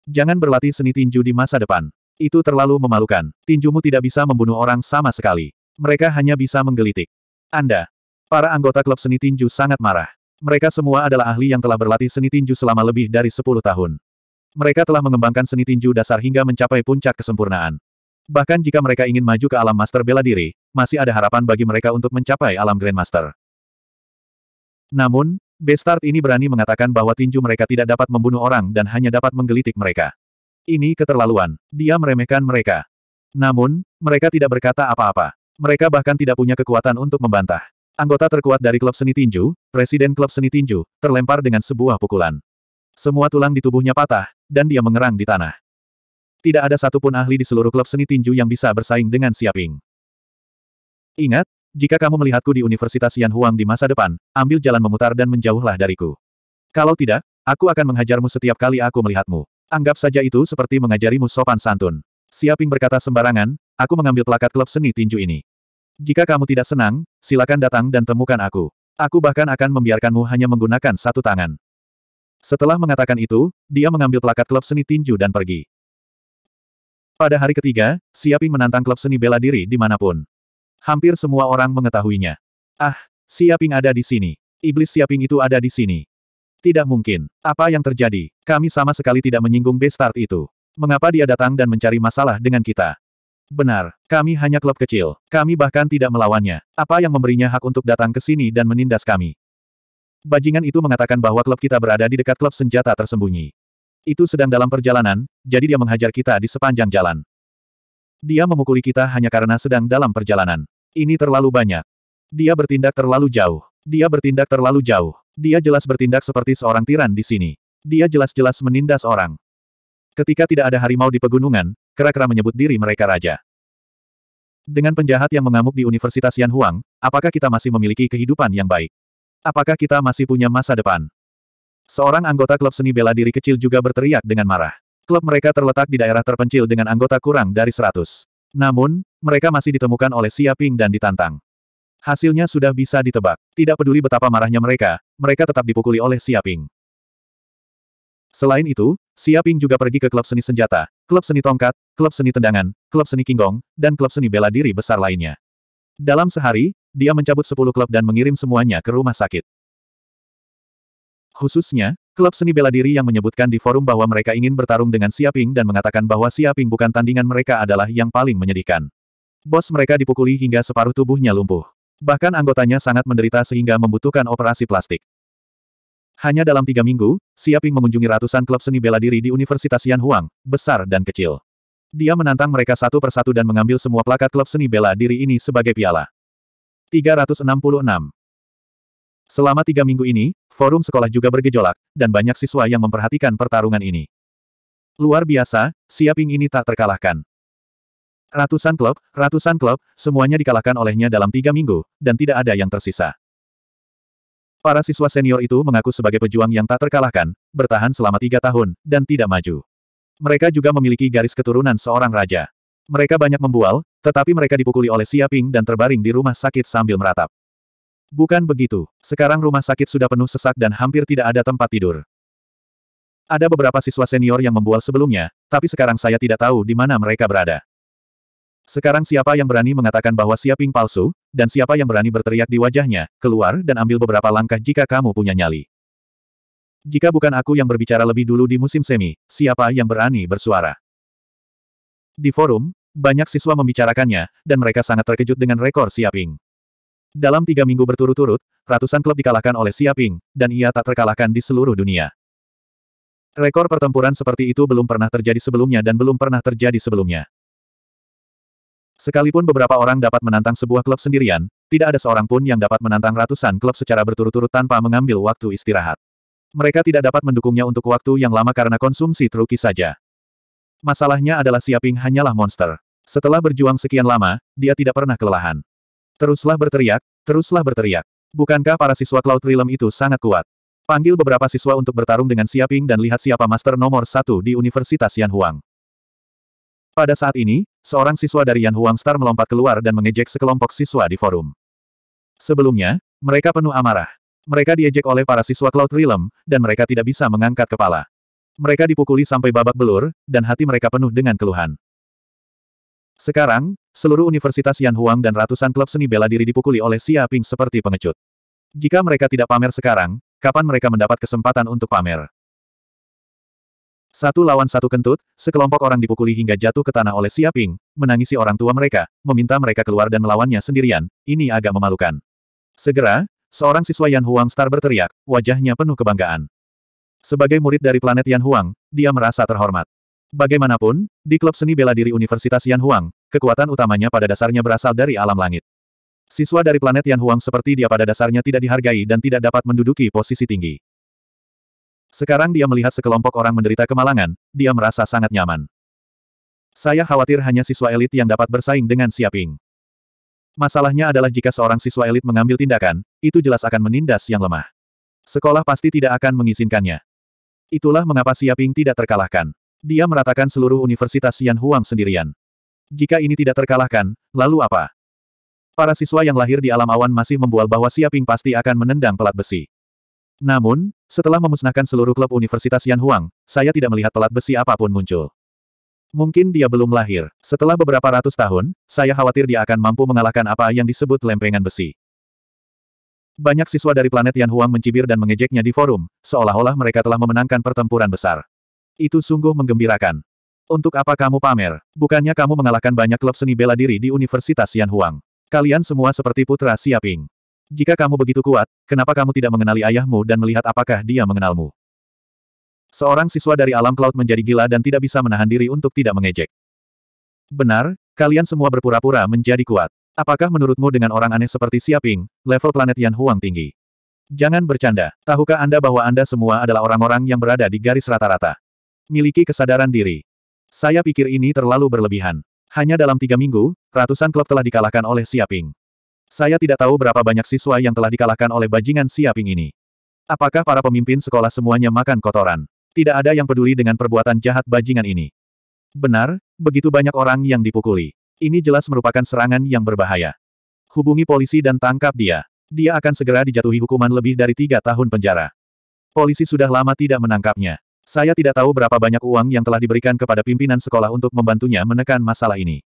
Jangan berlatih seni tinju di masa depan. Itu terlalu memalukan. Tinjumu tidak bisa membunuh orang sama sekali. Mereka hanya bisa menggelitik. Anda. Para anggota klub seni tinju sangat marah. Mereka semua adalah ahli yang telah berlatih seni tinju selama lebih dari 10 tahun. Mereka telah mengembangkan seni tinju dasar hingga mencapai puncak kesempurnaan. Bahkan jika mereka ingin maju ke alam master bela diri, masih ada harapan bagi mereka untuk mencapai alam grandmaster. Namun, Bestart ini berani mengatakan bahwa tinju mereka tidak dapat membunuh orang dan hanya dapat menggelitik mereka. Ini keterlaluan. Dia meremehkan mereka. Namun, mereka tidak berkata apa-apa. Mereka bahkan tidak punya kekuatan untuk membantah. Anggota terkuat dari klub seni tinju, presiden klub seni tinju, terlempar dengan sebuah pukulan. Semua tulang di tubuhnya patah, dan dia mengerang di tanah. Tidak ada satupun ahli di seluruh klub seni tinju yang bisa bersaing dengan Siaping. Ingat, jika kamu melihatku di Universitas Yan Huang di masa depan, ambil jalan memutar dan menjauhlah dariku. Kalau tidak, aku akan menghajarmu setiap kali aku melihatmu. Anggap saja itu seperti mengajarimu sopan santun. Siaping berkata sembarangan, aku mengambil plakat klub seni tinju ini. Jika kamu tidak senang, silakan datang dan temukan aku. Aku bahkan akan membiarkanmu hanya menggunakan satu tangan. Setelah mengatakan itu, dia mengambil plakat klub seni tinju dan pergi. Pada hari ketiga, Siaping menantang klub seni bela diri dimanapun. Hampir semua orang mengetahuinya. Ah, Siaping ada di sini. Iblis Siaping itu ada di sini. Tidak mungkin. Apa yang terjadi? Kami sama sekali tidak menyinggung Bestart itu. Mengapa dia datang dan mencari masalah dengan kita? Benar, kami hanya klub kecil. Kami bahkan tidak melawannya. Apa yang memberinya hak untuk datang ke sini dan menindas kami? Bajingan itu mengatakan bahwa klub kita berada di dekat klub senjata tersembunyi. Itu sedang dalam perjalanan, jadi dia menghajar kita di sepanjang jalan. Dia memukuli kita hanya karena sedang dalam perjalanan. Ini terlalu banyak. Dia bertindak terlalu jauh. Dia bertindak terlalu jauh. Dia jelas bertindak seperti seorang tiran di sini. Dia jelas-jelas menindas orang. Ketika tidak ada harimau di pegunungan, kera-kera menyebut diri mereka raja. Dengan penjahat yang mengamuk di Universitas Yan Huang, apakah kita masih memiliki kehidupan yang baik? Apakah kita masih punya masa depan? Seorang anggota klub seni bela diri kecil juga berteriak dengan marah. Klub mereka terletak di daerah terpencil dengan anggota kurang dari 100. Namun, mereka masih ditemukan oleh Xia Ping dan ditantang. Hasilnya sudah bisa ditebak. Tidak peduli betapa marahnya mereka, mereka tetap dipukuli oleh Siaping. Selain itu, Siaping juga pergi ke klub seni senjata, klub seni tongkat, klub seni tendangan, klub seni kinggong, dan klub seni bela diri besar lainnya. Dalam sehari, dia mencabut 10 klub dan mengirim semuanya ke rumah sakit. Khususnya, klub seni bela diri yang menyebutkan di forum bahwa mereka ingin bertarung dengan Siaping dan mengatakan bahwa Siaping bukan tandingan mereka adalah yang paling menyedihkan. Bos mereka dipukuli hingga separuh tubuhnya lumpuh. Bahkan anggotanya sangat menderita sehingga membutuhkan operasi plastik. Hanya dalam tiga minggu, Siaping mengunjungi ratusan klub seni bela diri di Universitas Yanhuang, besar dan kecil. Dia menantang mereka satu persatu dan mengambil semua plakat klub seni bela diri ini sebagai piala. 366. Selama tiga minggu ini, forum sekolah juga bergejolak, dan banyak siswa yang memperhatikan pertarungan ini. Luar biasa, Siaping ini tak terkalahkan. Ratusan klub, ratusan klub, semuanya dikalahkan olehnya dalam tiga minggu, dan tidak ada yang tersisa. Para siswa senior itu mengaku sebagai pejuang yang tak terkalahkan, bertahan selama tiga tahun, dan tidak maju. Mereka juga memiliki garis keturunan seorang raja. Mereka banyak membual, tetapi mereka dipukuli oleh Siaping dan terbaring di rumah sakit sambil meratap. Bukan begitu, sekarang rumah sakit sudah penuh sesak dan hampir tidak ada tempat tidur. Ada beberapa siswa senior yang membual sebelumnya, tapi sekarang saya tidak tahu di mana mereka berada. Sekarang siapa yang berani mengatakan bahwa Siaping palsu, dan siapa yang berani berteriak di wajahnya, keluar dan ambil beberapa langkah jika kamu punya nyali. Jika bukan aku yang berbicara lebih dulu di musim semi, siapa yang berani bersuara? Di forum, banyak siswa membicarakannya, dan mereka sangat terkejut dengan rekor Siaping. Dalam tiga minggu berturut-turut, ratusan klub dikalahkan oleh Siaping, dan ia tak terkalahkan di seluruh dunia. Rekor pertempuran seperti itu belum pernah terjadi sebelumnya dan belum pernah terjadi sebelumnya. Sekalipun beberapa orang dapat menantang sebuah klub sendirian, tidak ada seorang pun yang dapat menantang ratusan klub secara berturut-turut tanpa mengambil waktu istirahat. Mereka tidak dapat mendukungnya untuk waktu yang lama karena konsumsi truki saja. Masalahnya adalah Siaping hanyalah monster. Setelah berjuang sekian lama, dia tidak pernah kelelahan. Teruslah berteriak, teruslah berteriak. Bukankah para siswa Cloud Realm itu sangat kuat? Panggil beberapa siswa untuk bertarung dengan Siaping dan lihat siapa master nomor satu di Universitas Yanhuang. Pada saat ini, Seorang siswa dari Yan Huang Star melompat keluar dan mengejek sekelompok siswa di forum. Sebelumnya, mereka penuh amarah. Mereka diejek oleh para siswa Cloud Realm, dan mereka tidak bisa mengangkat kepala. Mereka dipukuli sampai babak belur, dan hati mereka penuh dengan keluhan. Sekarang, seluruh Universitas Yan Huang dan ratusan klub seni bela diri dipukuli oleh Xia Ping seperti pengecut. Jika mereka tidak pamer sekarang, kapan mereka mendapat kesempatan untuk pamer? Satu lawan satu kentut, sekelompok orang dipukuli hingga jatuh ke tanah oleh Siaping, menangisi orang tua mereka, meminta mereka keluar dan melawannya sendirian, ini agak memalukan. Segera, seorang siswa Yan Huang Star berteriak, wajahnya penuh kebanggaan. Sebagai murid dari planet Yan Huang, dia merasa terhormat. Bagaimanapun, di klub seni bela diri Universitas Yan Huang, kekuatan utamanya pada dasarnya berasal dari alam langit. Siswa dari planet Yan Huang seperti dia pada dasarnya tidak dihargai dan tidak dapat menduduki posisi tinggi. Sekarang dia melihat sekelompok orang menderita kemalangan, dia merasa sangat nyaman. Saya khawatir hanya siswa elit yang dapat bersaing dengan Siaping. Masalahnya adalah jika seorang siswa elit mengambil tindakan, itu jelas akan menindas yang lemah. Sekolah pasti tidak akan mengizinkannya. Itulah mengapa Siaping tidak terkalahkan. Dia meratakan seluruh Universitas Yan Huang sendirian. Jika ini tidak terkalahkan, lalu apa? Para siswa yang lahir di alam awan masih membual bahwa Siaping pasti akan menendang pelat besi. Namun, setelah memusnahkan seluruh klub Universitas Yan Huang, saya tidak melihat pelat besi apapun muncul. Mungkin dia belum lahir. Setelah beberapa ratus tahun, saya khawatir dia akan mampu mengalahkan apa yang disebut lempengan besi. Banyak siswa dari planet Yan Huang mencibir dan mengejeknya di forum, seolah-olah mereka telah memenangkan pertempuran besar. Itu sungguh menggembirakan. Untuk apa kamu pamer? Bukannya kamu mengalahkan banyak klub seni bela diri di Universitas Yan Huang. Kalian semua seperti putra Siaping. Jika kamu begitu kuat, kenapa kamu tidak mengenali ayahmu dan melihat apakah dia mengenalmu? Seorang siswa dari alam cloud menjadi gila dan tidak bisa menahan diri untuk tidak mengejek. Benar, kalian semua berpura-pura menjadi kuat. Apakah menurutmu dengan orang aneh seperti Siaping, level planet Yan Huang tinggi? Jangan bercanda. Tahukah Anda bahwa Anda semua adalah orang-orang yang berada di garis rata-rata? Miliki kesadaran diri. Saya pikir ini terlalu berlebihan. Hanya dalam tiga minggu, ratusan klub telah dikalahkan oleh Siaping. Saya tidak tahu berapa banyak siswa yang telah dikalahkan oleh bajingan siaping ini. Apakah para pemimpin sekolah semuanya makan kotoran? Tidak ada yang peduli dengan perbuatan jahat bajingan ini. Benar, begitu banyak orang yang dipukuli. Ini jelas merupakan serangan yang berbahaya. Hubungi polisi dan tangkap dia. Dia akan segera dijatuhi hukuman lebih dari tiga tahun penjara. Polisi sudah lama tidak menangkapnya. Saya tidak tahu berapa banyak uang yang telah diberikan kepada pimpinan sekolah untuk membantunya menekan masalah ini.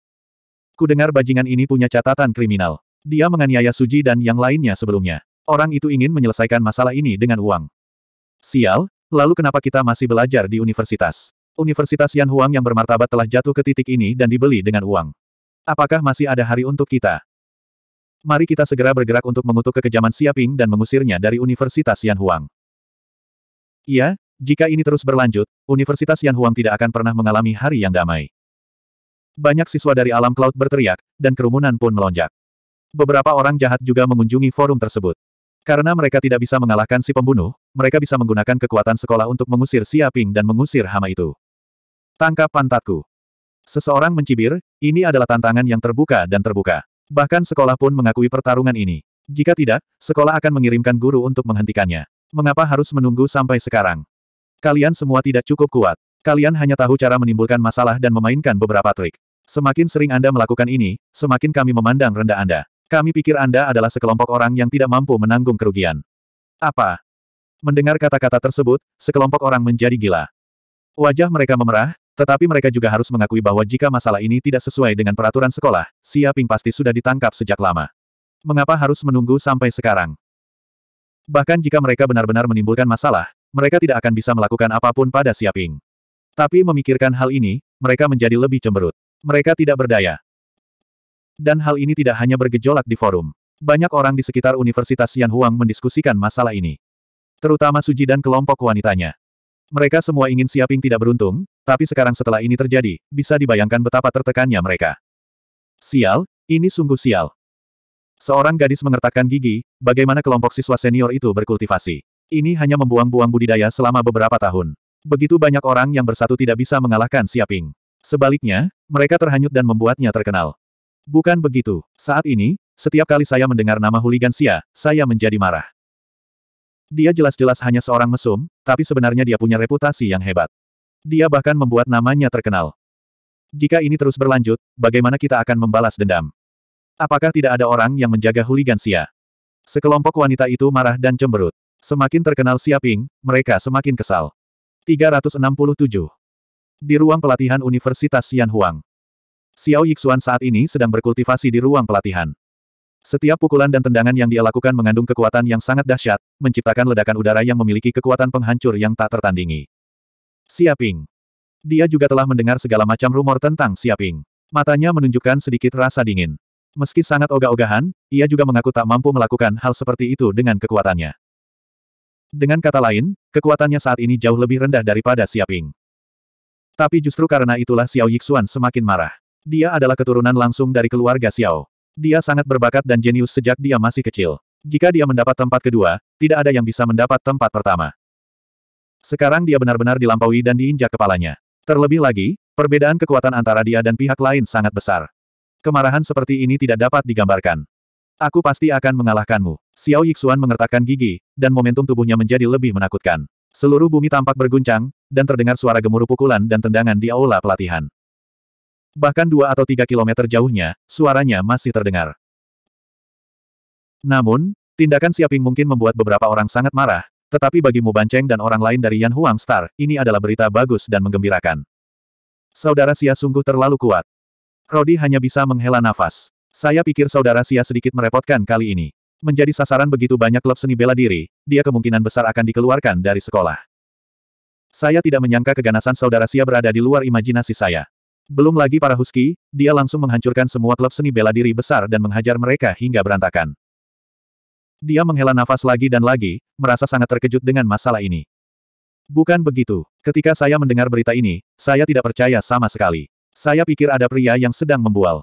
Kudengar bajingan ini punya catatan kriminal. Dia menganiaya Suji dan yang lainnya sebelumnya. Orang itu ingin menyelesaikan masalah ini dengan uang. Sial, lalu kenapa kita masih belajar di universitas? Universitas Yan Huang yang bermartabat telah jatuh ke titik ini dan dibeli dengan uang. Apakah masih ada hari untuk kita? Mari kita segera bergerak untuk mengutuk kekejaman Siaping dan mengusirnya dari Universitas Yan Huang. Iya, jika ini terus berlanjut, Universitas Yan Huang tidak akan pernah mengalami hari yang damai. Banyak siswa dari alam cloud berteriak, dan kerumunan pun melonjak. Beberapa orang jahat juga mengunjungi forum tersebut. Karena mereka tidak bisa mengalahkan si pembunuh, mereka bisa menggunakan kekuatan sekolah untuk mengusir Siaping dan mengusir hama itu. Tangkap pantatku. Seseorang mencibir, ini adalah tantangan yang terbuka dan terbuka. Bahkan sekolah pun mengakui pertarungan ini. Jika tidak, sekolah akan mengirimkan guru untuk menghentikannya. Mengapa harus menunggu sampai sekarang? Kalian semua tidak cukup kuat. Kalian hanya tahu cara menimbulkan masalah dan memainkan beberapa trik. Semakin sering Anda melakukan ini, semakin kami memandang rendah Anda. Kami pikir Anda adalah sekelompok orang yang tidak mampu menanggung kerugian. Apa? Mendengar kata-kata tersebut, sekelompok orang menjadi gila. Wajah mereka memerah, tetapi mereka juga harus mengakui bahwa jika masalah ini tidak sesuai dengan peraturan sekolah, Siaping pasti sudah ditangkap sejak lama. Mengapa harus menunggu sampai sekarang? Bahkan jika mereka benar-benar menimbulkan masalah, mereka tidak akan bisa melakukan apapun pada Siaping. Tapi memikirkan hal ini, mereka menjadi lebih cemberut. Mereka tidak berdaya. Dan hal ini tidak hanya bergejolak di forum. Banyak orang di sekitar Universitas Yan Huang mendiskusikan masalah ini. Terutama Suji dan kelompok wanitanya. Mereka semua ingin Siaping tidak beruntung, tapi sekarang setelah ini terjadi, bisa dibayangkan betapa tertekannya mereka. Sial, ini sungguh sial. Seorang gadis mengertakkan gigi, bagaimana kelompok siswa senior itu berkultivasi. Ini hanya membuang-buang budidaya selama beberapa tahun. Begitu banyak orang yang bersatu tidak bisa mengalahkan Siaping. Sebaliknya, mereka terhanyut dan membuatnya terkenal. Bukan begitu. Saat ini, setiap kali saya mendengar nama huligan Sia, saya menjadi marah. Dia jelas-jelas hanya seorang mesum, tapi sebenarnya dia punya reputasi yang hebat. Dia bahkan membuat namanya terkenal. Jika ini terus berlanjut, bagaimana kita akan membalas dendam? Apakah tidak ada orang yang menjaga huligan Sia? Sekelompok wanita itu marah dan cemberut. Semakin terkenal Sia Ping, mereka semakin kesal. 367. Di ruang pelatihan Universitas Xianhuang. Xiao Yixuan saat ini sedang berkultivasi di ruang pelatihan. Setiap pukulan dan tendangan yang dia lakukan mengandung kekuatan yang sangat dahsyat, menciptakan ledakan udara yang memiliki kekuatan penghancur yang tak tertandingi. Siaping. Dia juga telah mendengar segala macam rumor tentang Siaping. Matanya menunjukkan sedikit rasa dingin. Meski sangat ogah-ogahan, ia juga mengaku tak mampu melakukan hal seperti itu dengan kekuatannya. Dengan kata lain, kekuatannya saat ini jauh lebih rendah daripada Xiaping. Tapi justru karena itulah Xiao Yixuan semakin marah. Dia adalah keturunan langsung dari keluarga Xiao. Dia sangat berbakat dan jenius sejak dia masih kecil. Jika dia mendapat tempat kedua, tidak ada yang bisa mendapat tempat pertama. Sekarang dia benar-benar dilampaui dan diinjak kepalanya. Terlebih lagi, perbedaan kekuatan antara dia dan pihak lain sangat besar. Kemarahan seperti ini tidak dapat digambarkan. Aku pasti akan mengalahkanmu. Xiao Yixuan mengertakkan gigi, dan momentum tubuhnya menjadi lebih menakutkan. Seluruh bumi tampak berguncang, dan terdengar suara gemuruh pukulan dan tendangan di aula pelatihan. Bahkan dua atau tiga kilometer jauhnya, suaranya masih terdengar. Namun, tindakan Siaping mungkin membuat beberapa orang sangat marah, tetapi bagi Mu Banceng dan orang lain dari Yan Huang Star, ini adalah berita bagus dan menggembirakan. Saudara Sia sungguh terlalu kuat. Rodi hanya bisa menghela nafas. Saya pikir saudara Sia sedikit merepotkan kali ini. Menjadi sasaran begitu banyak klub seni bela diri, dia kemungkinan besar akan dikeluarkan dari sekolah. Saya tidak menyangka keganasan saudara Sia berada di luar imajinasi saya. Belum lagi para Husky, dia langsung menghancurkan semua klub seni bela diri besar dan menghajar mereka hingga berantakan. Dia menghela nafas lagi dan lagi, merasa sangat terkejut dengan masalah ini. Bukan begitu. Ketika saya mendengar berita ini, saya tidak percaya sama sekali. Saya pikir ada pria yang sedang membual.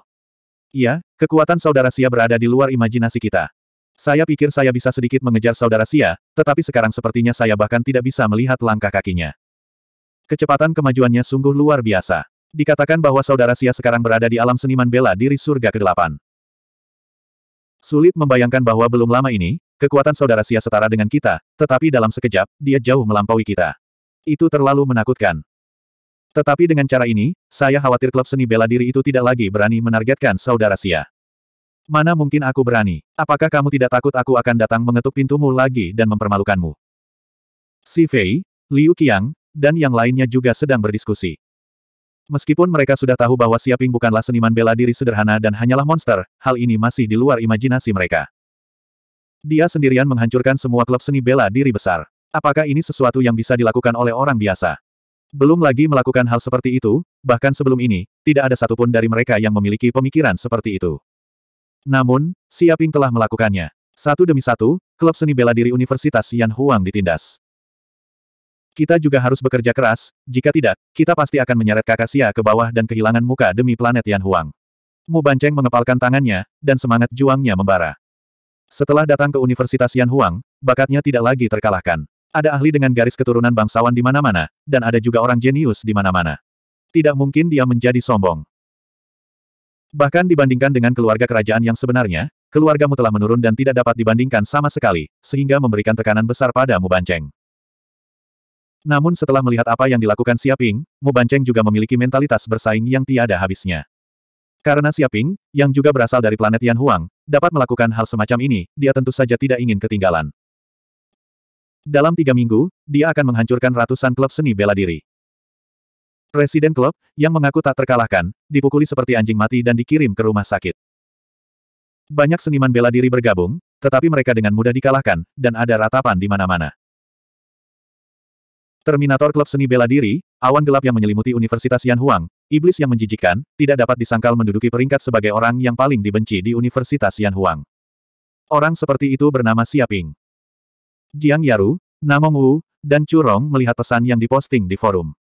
Iya, kekuatan saudara Sia berada di luar imajinasi kita. Saya pikir saya bisa sedikit mengejar saudara Sia, tetapi sekarang sepertinya saya bahkan tidak bisa melihat langkah kakinya. Kecepatan kemajuannya sungguh luar biasa. Dikatakan bahwa saudara Sia sekarang berada di alam seniman bela diri surga ke-8. Sulit membayangkan bahwa belum lama ini, kekuatan saudara Sia setara dengan kita, tetapi dalam sekejap, dia jauh melampaui kita. Itu terlalu menakutkan. Tetapi dengan cara ini, saya khawatir klub seni bela diri itu tidak lagi berani menargetkan saudara Sia. Mana mungkin aku berani? Apakah kamu tidak takut aku akan datang mengetuk pintumu lagi dan mempermalukanmu? Si Fei, Liu Qiang, dan yang lainnya juga sedang berdiskusi. Meskipun mereka sudah tahu bahwa Siaping bukanlah seniman bela diri sederhana dan hanyalah monster, hal ini masih di luar imajinasi mereka. Dia sendirian menghancurkan semua klub seni bela diri besar. Apakah ini sesuatu yang bisa dilakukan oleh orang biasa? Belum lagi melakukan hal seperti itu, bahkan sebelum ini, tidak ada satupun dari mereka yang memiliki pemikiran seperti itu. Namun, Siaping telah melakukannya. Satu demi satu, klub seni bela diri Universitas Yan Huang ditindas. Kita juga harus bekerja keras, jika tidak, kita pasti akan menyeret Kakasia ke bawah dan kehilangan muka demi planet Yan Huang. Mu Banceng mengepalkan tangannya, dan semangat juangnya membara. Setelah datang ke Universitas Yan Huang, bakatnya tidak lagi terkalahkan. Ada ahli dengan garis keturunan bangsawan di mana-mana, dan ada juga orang jenius di mana-mana. Tidak mungkin dia menjadi sombong. Bahkan dibandingkan dengan keluarga kerajaan yang sebenarnya, keluargamu telah menurun dan tidak dapat dibandingkan sama sekali, sehingga memberikan tekanan besar pada Mu Banceng. Namun setelah melihat apa yang dilakukan Siaping, Mu Bancheng juga memiliki mentalitas bersaing yang tiada habisnya. Karena Siaping, yang juga berasal dari planet Yan Huang, dapat melakukan hal semacam ini, dia tentu saja tidak ingin ketinggalan. Dalam tiga minggu, dia akan menghancurkan ratusan klub seni bela diri. Presiden klub, yang mengaku tak terkalahkan, dipukuli seperti anjing mati dan dikirim ke rumah sakit. Banyak seniman bela diri bergabung, tetapi mereka dengan mudah dikalahkan, dan ada ratapan di mana-mana. Terminator Klub Seni Bela Diri, awan gelap yang menyelimuti Universitas Yan Huang, iblis yang menjijikkan, tidak dapat disangkal menduduki peringkat sebagai orang yang paling dibenci di Universitas Yan Huang. Orang seperti itu bernama Siaping. Jiang Yaru, Namong Wu, dan Curong melihat pesan yang diposting di forum.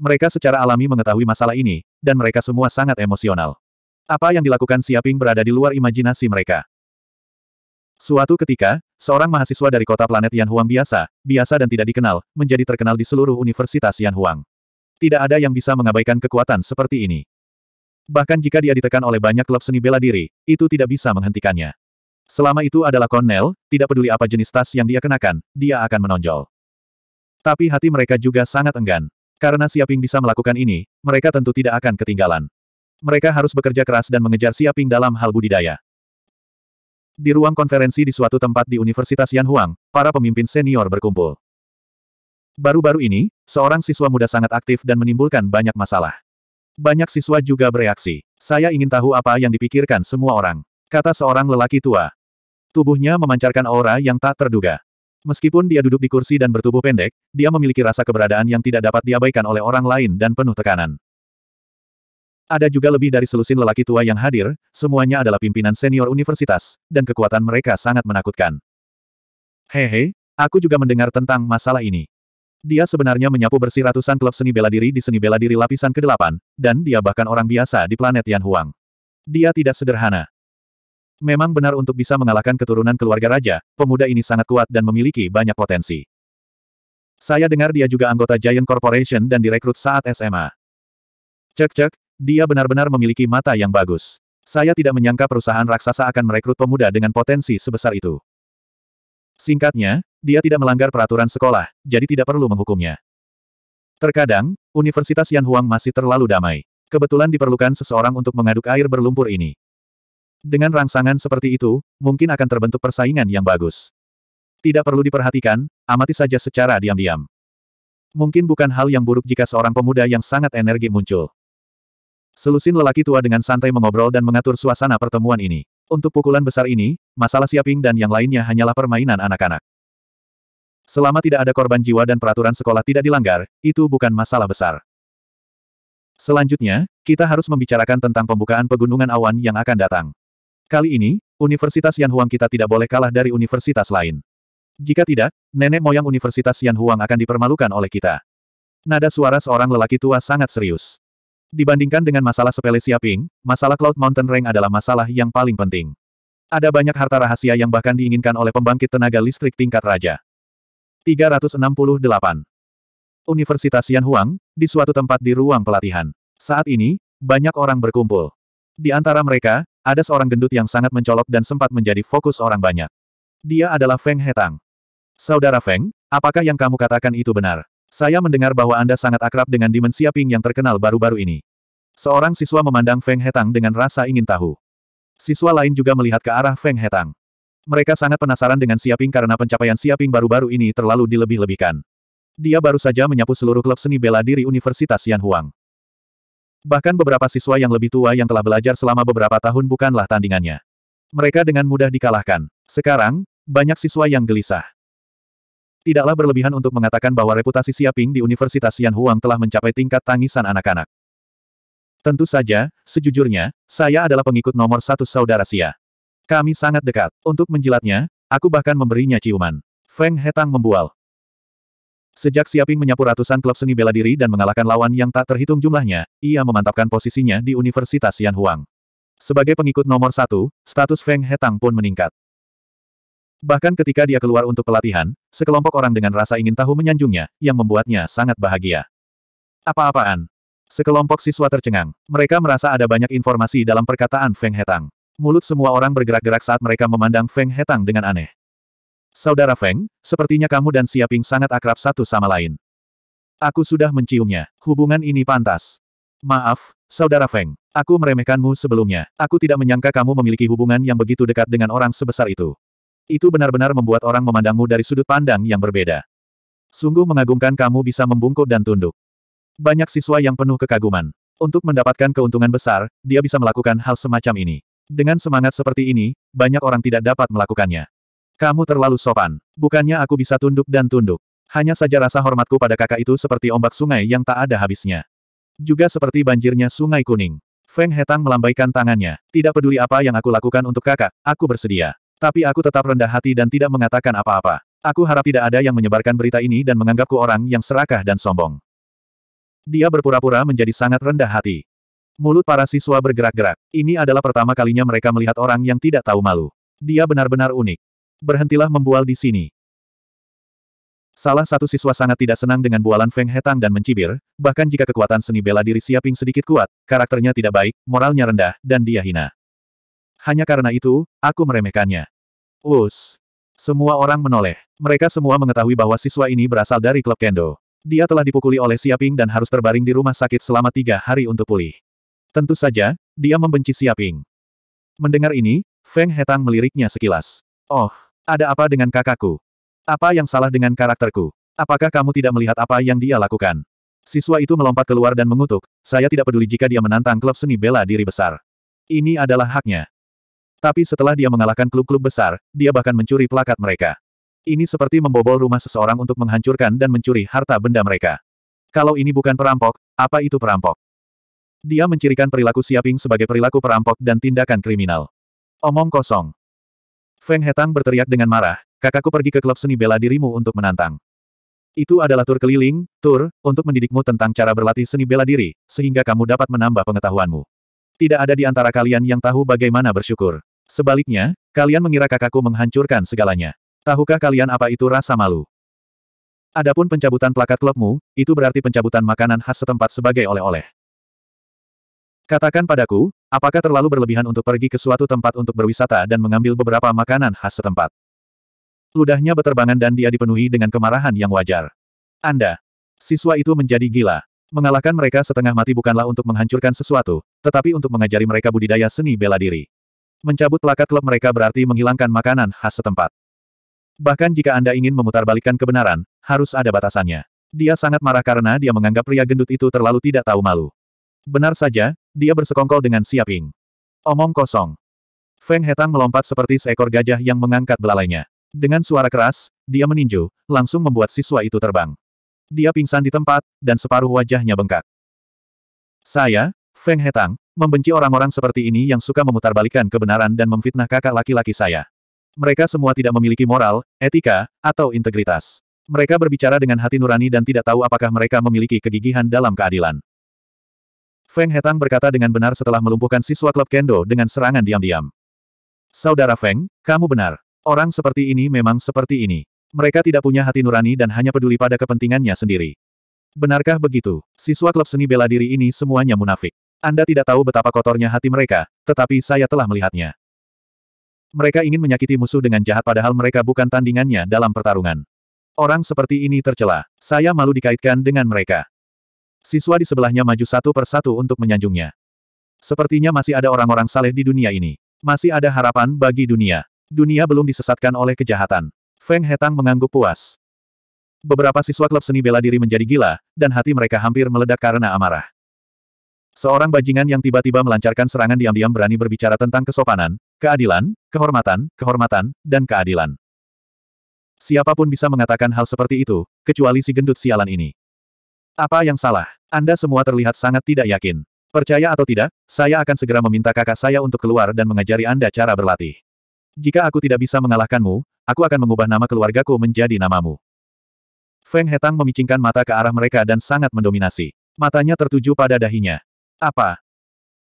Mereka secara alami mengetahui masalah ini, dan mereka semua sangat emosional. Apa yang dilakukan Siaping berada di luar imajinasi mereka. Suatu ketika, seorang mahasiswa dari kota planet Yanhuang biasa, biasa dan tidak dikenal, menjadi terkenal di seluruh Universitas Yanhuang. Tidak ada yang bisa mengabaikan kekuatan seperti ini. Bahkan jika dia ditekan oleh banyak klub seni bela diri, itu tidak bisa menghentikannya. Selama itu adalah konel, tidak peduli apa jenis tas yang dia kenakan, dia akan menonjol. Tapi hati mereka juga sangat enggan. Karena Siaping bisa melakukan ini, mereka tentu tidak akan ketinggalan. Mereka harus bekerja keras dan mengejar Siaping dalam hal budidaya. Di ruang konferensi di suatu tempat di Universitas Yanhuang, para pemimpin senior berkumpul. Baru-baru ini, seorang siswa muda sangat aktif dan menimbulkan banyak masalah. Banyak siswa juga bereaksi. Saya ingin tahu apa yang dipikirkan semua orang. Kata seorang lelaki tua. Tubuhnya memancarkan aura yang tak terduga. Meskipun dia duduk di kursi dan bertubuh pendek, dia memiliki rasa keberadaan yang tidak dapat diabaikan oleh orang lain dan penuh tekanan. Ada juga lebih dari selusin lelaki tua yang hadir, semuanya adalah pimpinan senior universitas, dan kekuatan mereka sangat menakutkan. Hehe, aku juga mendengar tentang masalah ini. Dia sebenarnya menyapu bersih ratusan klub seni bela diri di seni bela diri lapisan ke-8, dan dia bahkan orang biasa di planet Yan Huang. Dia tidak sederhana. Memang benar untuk bisa mengalahkan keturunan keluarga raja, pemuda ini sangat kuat dan memiliki banyak potensi. Saya dengar dia juga anggota Giant Corporation dan direkrut saat SMA. Cek cek, dia benar-benar memiliki mata yang bagus. Saya tidak menyangka perusahaan raksasa akan merekrut pemuda dengan potensi sebesar itu. Singkatnya, dia tidak melanggar peraturan sekolah, jadi tidak perlu menghukumnya. Terkadang, Universitas Yanhuang masih terlalu damai. Kebetulan diperlukan seseorang untuk mengaduk air berlumpur ini. Dengan rangsangan seperti itu, mungkin akan terbentuk persaingan yang bagus. Tidak perlu diperhatikan, amati saja secara diam-diam. Mungkin bukan hal yang buruk jika seorang pemuda yang sangat energi muncul. Selusin lelaki tua dengan santai mengobrol dan mengatur suasana pertemuan ini. Untuk pukulan besar ini, masalah Siaping dan yang lainnya hanyalah permainan anak-anak. Selama tidak ada korban jiwa dan peraturan sekolah tidak dilanggar, itu bukan masalah besar. Selanjutnya, kita harus membicarakan tentang pembukaan pegunungan awan yang akan datang. Kali ini, Universitas Yanhuang kita tidak boleh kalah dari universitas lain. Jika tidak, nenek moyang Universitas Yanhuang akan dipermalukan oleh kita. Nada suara seorang lelaki tua sangat serius. Dibandingkan dengan masalah sepele Siaping, masalah Cloud Mountain Range adalah masalah yang paling penting. Ada banyak harta rahasia yang bahkan diinginkan oleh pembangkit tenaga listrik tingkat raja. 368. Universitas Yanhuang, di suatu tempat di ruang pelatihan. Saat ini, banyak orang berkumpul. Di antara mereka, ada seorang gendut yang sangat mencolok dan sempat menjadi fokus orang banyak. Dia adalah Feng Hetang. Saudara Feng, apakah yang kamu katakan itu benar? Saya mendengar bahwa Anda sangat akrab dengan dimensi Ping yang terkenal baru-baru ini. Seorang siswa memandang Feng Hetang dengan rasa ingin tahu. Siswa lain juga melihat ke arah Feng Hetang. Mereka sangat penasaran dengan Siaping karena pencapaian Siaping baru-baru ini terlalu dilebih-lebihkan. Dia baru saja menyapu seluruh klub seni bela diri Universitas Yanhuang. Bahkan beberapa siswa yang lebih tua yang telah belajar selama beberapa tahun bukanlah tandingannya. Mereka dengan mudah dikalahkan. Sekarang, banyak siswa yang gelisah. Tidaklah berlebihan untuk mengatakan bahwa reputasi Siaping di Universitas Yan Huang telah mencapai tingkat tangisan anak-anak. Tentu saja, sejujurnya, saya adalah pengikut nomor satu saudara Sia. Kami sangat dekat. Untuk menjilatnya, aku bahkan memberinya ciuman. Feng Hetang membual. Sejak Siaping menyapu ratusan klub seni bela diri dan mengalahkan lawan yang tak terhitung jumlahnya, ia memantapkan posisinya di Universitas Yan Huang. Sebagai pengikut nomor satu, status Feng Hetang pun meningkat. Bahkan ketika dia keluar untuk pelatihan, sekelompok orang dengan rasa ingin tahu menyanjungnya, yang membuatnya sangat bahagia. Apa-apaan? Sekelompok siswa tercengang. Mereka merasa ada banyak informasi dalam perkataan Feng Hetang. Mulut semua orang bergerak-gerak saat mereka memandang Feng Hetang dengan aneh. Saudara Feng, sepertinya kamu dan Siaping sangat akrab satu sama lain. Aku sudah menciumnya. Hubungan ini pantas. Maaf, Saudara Feng. Aku meremehkanmu sebelumnya. Aku tidak menyangka kamu memiliki hubungan yang begitu dekat dengan orang sebesar itu. Itu benar-benar membuat orang memandangmu dari sudut pandang yang berbeda. Sungguh mengagumkan kamu bisa membungkuk dan tunduk. Banyak siswa yang penuh kekaguman. Untuk mendapatkan keuntungan besar, dia bisa melakukan hal semacam ini. Dengan semangat seperti ini, banyak orang tidak dapat melakukannya. Kamu terlalu sopan. Bukannya aku bisa tunduk dan tunduk. Hanya saja rasa hormatku pada kakak itu seperti ombak sungai yang tak ada habisnya. Juga seperti banjirnya sungai kuning. Feng Hetang melambaikan tangannya. Tidak peduli apa yang aku lakukan untuk kakak, aku bersedia. Tapi aku tetap rendah hati dan tidak mengatakan apa-apa. Aku harap tidak ada yang menyebarkan berita ini dan menganggapku orang yang serakah dan sombong. Dia berpura-pura menjadi sangat rendah hati. Mulut para siswa bergerak-gerak. Ini adalah pertama kalinya mereka melihat orang yang tidak tahu malu. Dia benar-benar unik. Berhentilah membual di sini. Salah satu siswa sangat tidak senang dengan bualan Feng Hetang dan mencibir, bahkan jika kekuatan seni bela diri Siaping sedikit kuat, karakternya tidak baik, moralnya rendah, dan dia hina. Hanya karena itu, aku meremehkannya. Us. Semua orang menoleh. Mereka semua mengetahui bahwa siswa ini berasal dari klub kendo. Dia telah dipukuli oleh Siaping dan harus terbaring di rumah sakit selama tiga hari untuk pulih. Tentu saja, dia membenci Siaping. Mendengar ini, Feng Hetang meliriknya sekilas. Oh, ada apa dengan kakakku? Apa yang salah dengan karakterku? Apakah kamu tidak melihat apa yang dia lakukan? Siswa itu melompat keluar dan mengutuk, saya tidak peduli jika dia menantang klub seni bela diri besar. Ini adalah haknya. Tapi setelah dia mengalahkan klub-klub besar, dia bahkan mencuri plakat mereka. Ini seperti membobol rumah seseorang untuk menghancurkan dan mencuri harta benda mereka. Kalau ini bukan perampok, apa itu perampok? Dia mencirikan perilaku Siaping sebagai perilaku perampok dan tindakan kriminal. Omong kosong. Feng Hetang berteriak dengan marah, kakakku pergi ke klub seni bela dirimu untuk menantang. Itu adalah tur keliling, tur, untuk mendidikmu tentang cara berlatih seni bela diri, sehingga kamu dapat menambah pengetahuanmu. Tidak ada di antara kalian yang tahu bagaimana bersyukur. Sebaliknya, kalian mengira kakakku menghancurkan segalanya. Tahukah kalian apa itu rasa malu? Adapun pencabutan plakat klubmu, itu berarti pencabutan makanan khas setempat sebagai oleh-oleh. Katakan padaku, apakah terlalu berlebihan untuk pergi ke suatu tempat untuk berwisata dan mengambil beberapa makanan khas setempat? Ludahnya beterbangan dan dia dipenuhi dengan kemarahan yang wajar. Anda, siswa itu menjadi gila. Mengalahkan mereka setengah mati bukanlah untuk menghancurkan sesuatu, tetapi untuk mengajari mereka budidaya seni bela diri. Mencabut plakat klub mereka berarti menghilangkan makanan khas setempat. Bahkan jika Anda ingin memutarbalikkan kebenaran, harus ada batasannya. Dia sangat marah karena dia menganggap pria gendut itu terlalu tidak tahu malu. Benar saja, dia bersekongkol dengan Siaping. Omong kosong. Feng Hetang melompat seperti seekor gajah yang mengangkat belalainya. Dengan suara keras, dia meninju, langsung membuat siswa itu terbang. Dia pingsan di tempat, dan separuh wajahnya bengkak. Saya, Feng Hetang, membenci orang-orang seperti ini yang suka memutarbalikkan kebenaran dan memfitnah kakak laki-laki saya. Mereka semua tidak memiliki moral, etika, atau integritas. Mereka berbicara dengan hati nurani dan tidak tahu apakah mereka memiliki kegigihan dalam keadilan. Feng Hetang berkata dengan benar setelah melumpuhkan siswa klub kendo dengan serangan diam-diam. Saudara Feng, kamu benar. Orang seperti ini memang seperti ini. Mereka tidak punya hati nurani dan hanya peduli pada kepentingannya sendiri. Benarkah begitu? Siswa klub seni bela diri ini semuanya munafik. Anda tidak tahu betapa kotornya hati mereka, tetapi saya telah melihatnya. Mereka ingin menyakiti musuh dengan jahat padahal mereka bukan tandingannya dalam pertarungan. Orang seperti ini tercela. Saya malu dikaitkan dengan mereka. Siswa di sebelahnya maju satu persatu untuk menyanjungnya. Sepertinya masih ada orang-orang saleh di dunia ini. Masih ada harapan bagi dunia. Dunia belum disesatkan oleh kejahatan. Feng Hetang mengangguk puas. Beberapa siswa klub seni bela diri menjadi gila, dan hati mereka hampir meledak karena amarah. Seorang bajingan yang tiba-tiba melancarkan serangan diam-diam berani berbicara tentang kesopanan, keadilan, kehormatan, kehormatan, dan keadilan. Siapapun bisa mengatakan hal seperti itu, kecuali si gendut sialan ini. Apa yang salah? Anda semua terlihat sangat tidak yakin. Percaya atau tidak, saya akan segera meminta kakak saya untuk keluar dan mengajari Anda cara berlatih. Jika aku tidak bisa mengalahkanmu, aku akan mengubah nama keluargaku menjadi namamu. Feng Hetang memicingkan mata ke arah mereka dan sangat mendominasi. Matanya tertuju pada dahinya. Apa?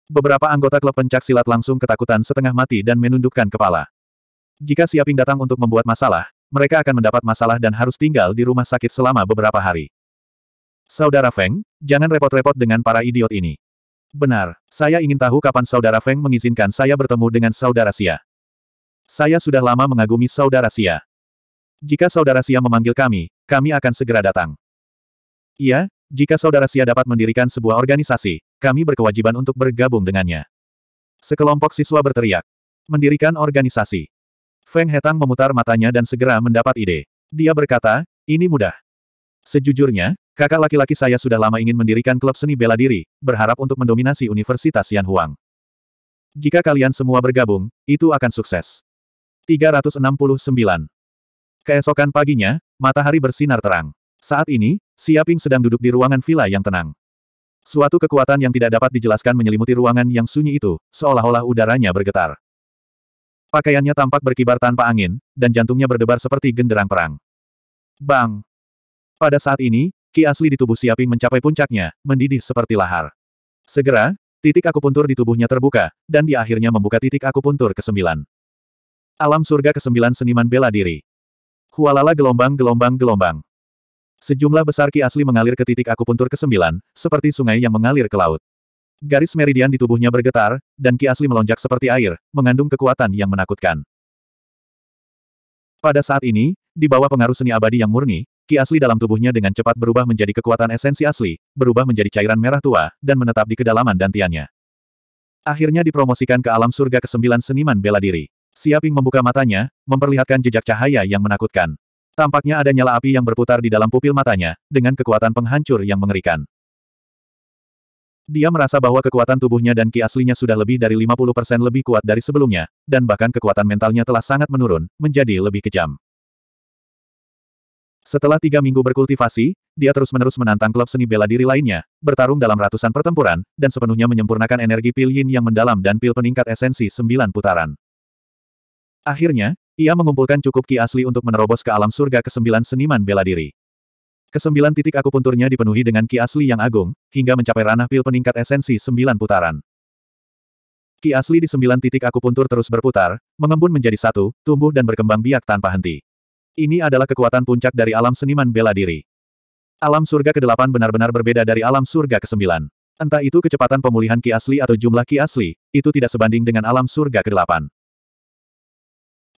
Beberapa anggota klub pencak silat langsung ketakutan setengah mati dan menundukkan kepala. Jika Siaping datang untuk membuat masalah, mereka akan mendapat masalah dan harus tinggal di rumah sakit selama beberapa hari. Saudara Feng, jangan repot-repot dengan para idiot ini. Benar, saya ingin tahu kapan Saudara Feng mengizinkan saya bertemu dengan Saudara Sia. Saya sudah lama mengagumi Saudara Sia. Jika Saudara Sia memanggil kami, kami akan segera datang. Iya, jika saudara Sia dapat mendirikan sebuah organisasi, kami berkewajiban untuk bergabung dengannya. Sekelompok siswa berteriak. Mendirikan organisasi. Feng Hetang memutar matanya dan segera mendapat ide. Dia berkata, ini mudah. Sejujurnya, kakak laki-laki saya sudah lama ingin mendirikan klub seni bela diri, berharap untuk mendominasi Universitas Yan Huang. Jika kalian semua bergabung, itu akan sukses. 369. Keesokan paginya, matahari bersinar terang. Saat ini, Siaping sedang duduk di ruangan villa yang tenang. Suatu kekuatan yang tidak dapat dijelaskan menyelimuti ruangan yang sunyi itu, seolah-olah udaranya bergetar. Pakaiannya tampak berkibar tanpa angin, dan jantungnya berdebar seperti genderang perang. Bang! Pada saat ini, ki asli di tubuh Siaping mencapai puncaknya, mendidih seperti lahar. Segera, titik akupuntur di tubuhnya terbuka, dan di akhirnya membuka titik akupuntur ke-9. Alam surga ke-9 seniman bela diri. Hualala gelombang gelombang gelombang. Sejumlah besar ki asli mengalir ke titik akupuntur ke-9, seperti sungai yang mengalir ke laut. Garis meridian di tubuhnya bergetar, dan ki asli melonjak seperti air, mengandung kekuatan yang menakutkan. Pada saat ini, di bawah pengaruh seni abadi yang murni, ki asli dalam tubuhnya dengan cepat berubah menjadi kekuatan esensi asli, berubah menjadi cairan merah tua, dan menetap di kedalaman dantiannya. Akhirnya dipromosikan ke alam surga ke-9 seniman bela diri. Siaping membuka matanya, memperlihatkan jejak cahaya yang menakutkan. Tampaknya ada nyala api yang berputar di dalam pupil matanya, dengan kekuatan penghancur yang mengerikan. Dia merasa bahwa kekuatan tubuhnya dan ki aslinya sudah lebih dari 50% lebih kuat dari sebelumnya, dan bahkan kekuatan mentalnya telah sangat menurun, menjadi lebih kejam. Setelah tiga minggu berkultivasi, dia terus-menerus menantang klub seni bela diri lainnya, bertarung dalam ratusan pertempuran, dan sepenuhnya menyempurnakan energi pil yin yang mendalam dan pil peningkat esensi sembilan putaran. Akhirnya, ia mengumpulkan cukup ki asli untuk menerobos ke alam surga kesembilan seniman bela diri. Kesembilan titik akupunturnya dipenuhi dengan ki asli yang agung, hingga mencapai ranah pil peningkat esensi sembilan putaran. Ki asli di sembilan titik akupuntur terus berputar, mengembun menjadi satu, tumbuh dan berkembang biak tanpa henti. Ini adalah kekuatan puncak dari alam seniman bela diri. Alam surga ke-8 benar-benar berbeda dari alam surga ke-9. Entah itu kecepatan pemulihan ki asli atau jumlah ki asli, itu tidak sebanding dengan alam surga ke-8.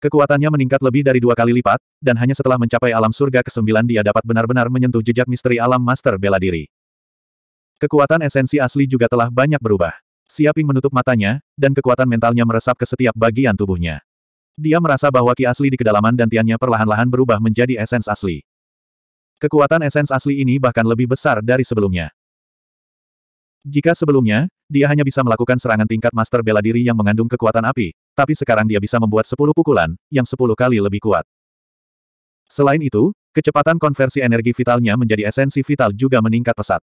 Kekuatannya meningkat lebih dari dua kali lipat, dan hanya setelah mencapai alam surga ke-9 dia dapat benar-benar menyentuh jejak misteri alam master bela diri. Kekuatan esensi asli juga telah banyak berubah. Siaping menutup matanya, dan kekuatan mentalnya meresap ke setiap bagian tubuhnya. Dia merasa bahwa ki asli di kedalaman dan tiannya perlahan-lahan berubah menjadi esens asli. Kekuatan esens asli ini bahkan lebih besar dari sebelumnya. Jika sebelumnya, dia hanya bisa melakukan serangan tingkat master bela diri yang mengandung kekuatan api, tapi sekarang dia bisa membuat sepuluh pukulan, yang sepuluh kali lebih kuat. Selain itu, kecepatan konversi energi vitalnya menjadi esensi vital juga meningkat pesat.